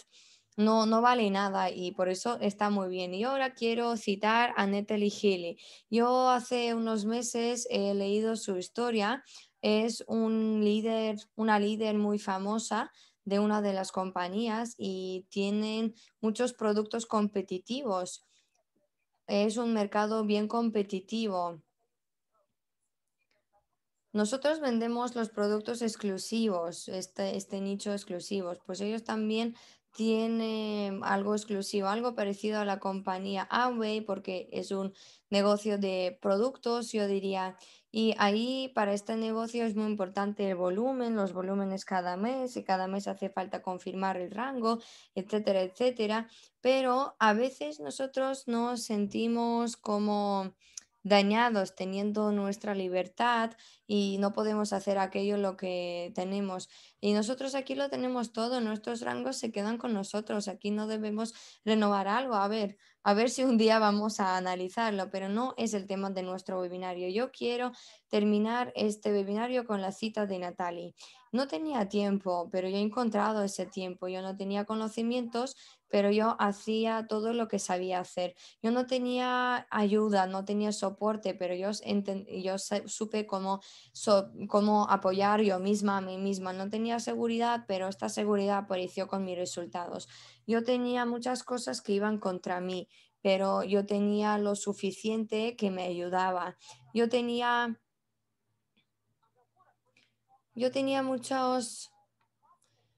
no, vale nada y por eso está muy bien. Y ahora quiero citar a Natalie Healy. Yo hace unos meses he leído su historia. Es un líder, una líder muy famosa de una de las compañías y tienen muchos productos competitivos. Es un mercado bien competitivo. Nosotros vendemos los productos exclusivos, este, este nicho exclusivos, pues ellos también tiene algo exclusivo, algo parecido a la compañía Amway, porque es un negocio de productos, yo diría. Y ahí para este negocio es muy importante el volumen, los volúmenes cada mes, y cada mes hace falta confirmar el rango, etcétera, etcétera. Pero a veces nosotros nos sentimos como dañados teniendo nuestra libertad y no podemos hacer aquello lo que tenemos. Y nosotros aquí lo tenemos todo, nuestros rangos se quedan con nosotros, aquí no debemos renovar algo, a ver, a ver si un día vamos a analizarlo, pero no es el tema de nuestro webinario. Yo quiero terminar este webinario con la cita de Natalie. No tenía tiempo, pero yo he encontrado ese tiempo, yo no tenía conocimientos, pero yo hacía todo lo que sabía hacer. Yo no tenía ayuda, no tenía soporte, pero yo, yo supe cómo, cómo apoyar yo misma a mí misma. No tenía seguridad, pero esta seguridad apareció con mis resultados. Yo tenía muchas cosas que iban contra mí, pero yo tenía lo suficiente que me ayudaba. Yo tenía... Yo tenía muchos,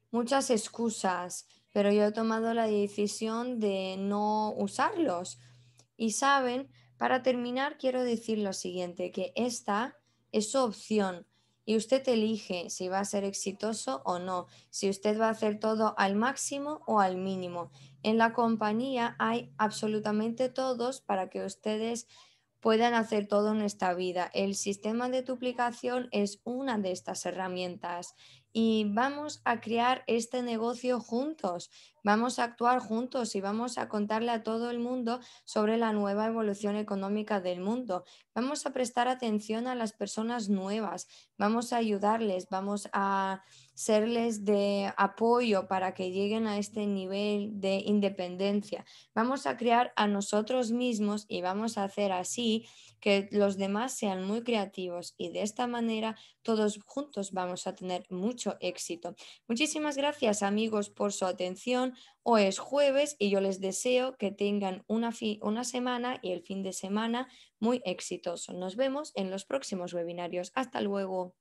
muchas excusas pero yo he tomado la decisión de no usarlos. Y saben, para terminar, quiero decir lo siguiente, que esta es su opción y usted elige si va a ser exitoso o no, si usted va a hacer todo al máximo o al mínimo. En la compañía hay absolutamente todos para que ustedes puedan hacer todo en esta vida. El sistema de duplicación es una de estas herramientas y vamos a crear este negocio juntos, vamos a actuar juntos y vamos a contarle a todo el mundo sobre la nueva evolución económica del mundo. Vamos a prestar atención a las personas nuevas, vamos a ayudarles, vamos a serles de apoyo para que lleguen a este nivel de independencia. Vamos a crear a nosotros mismos y vamos a hacer así que los demás sean muy creativos y de esta manera todos juntos vamos a tener mucho éxito. Muchísimas gracias amigos por su atención. Hoy es jueves y yo les deseo que tengan una, una semana y el fin de semana muy exitoso. Nos vemos en los próximos webinarios. Hasta luego.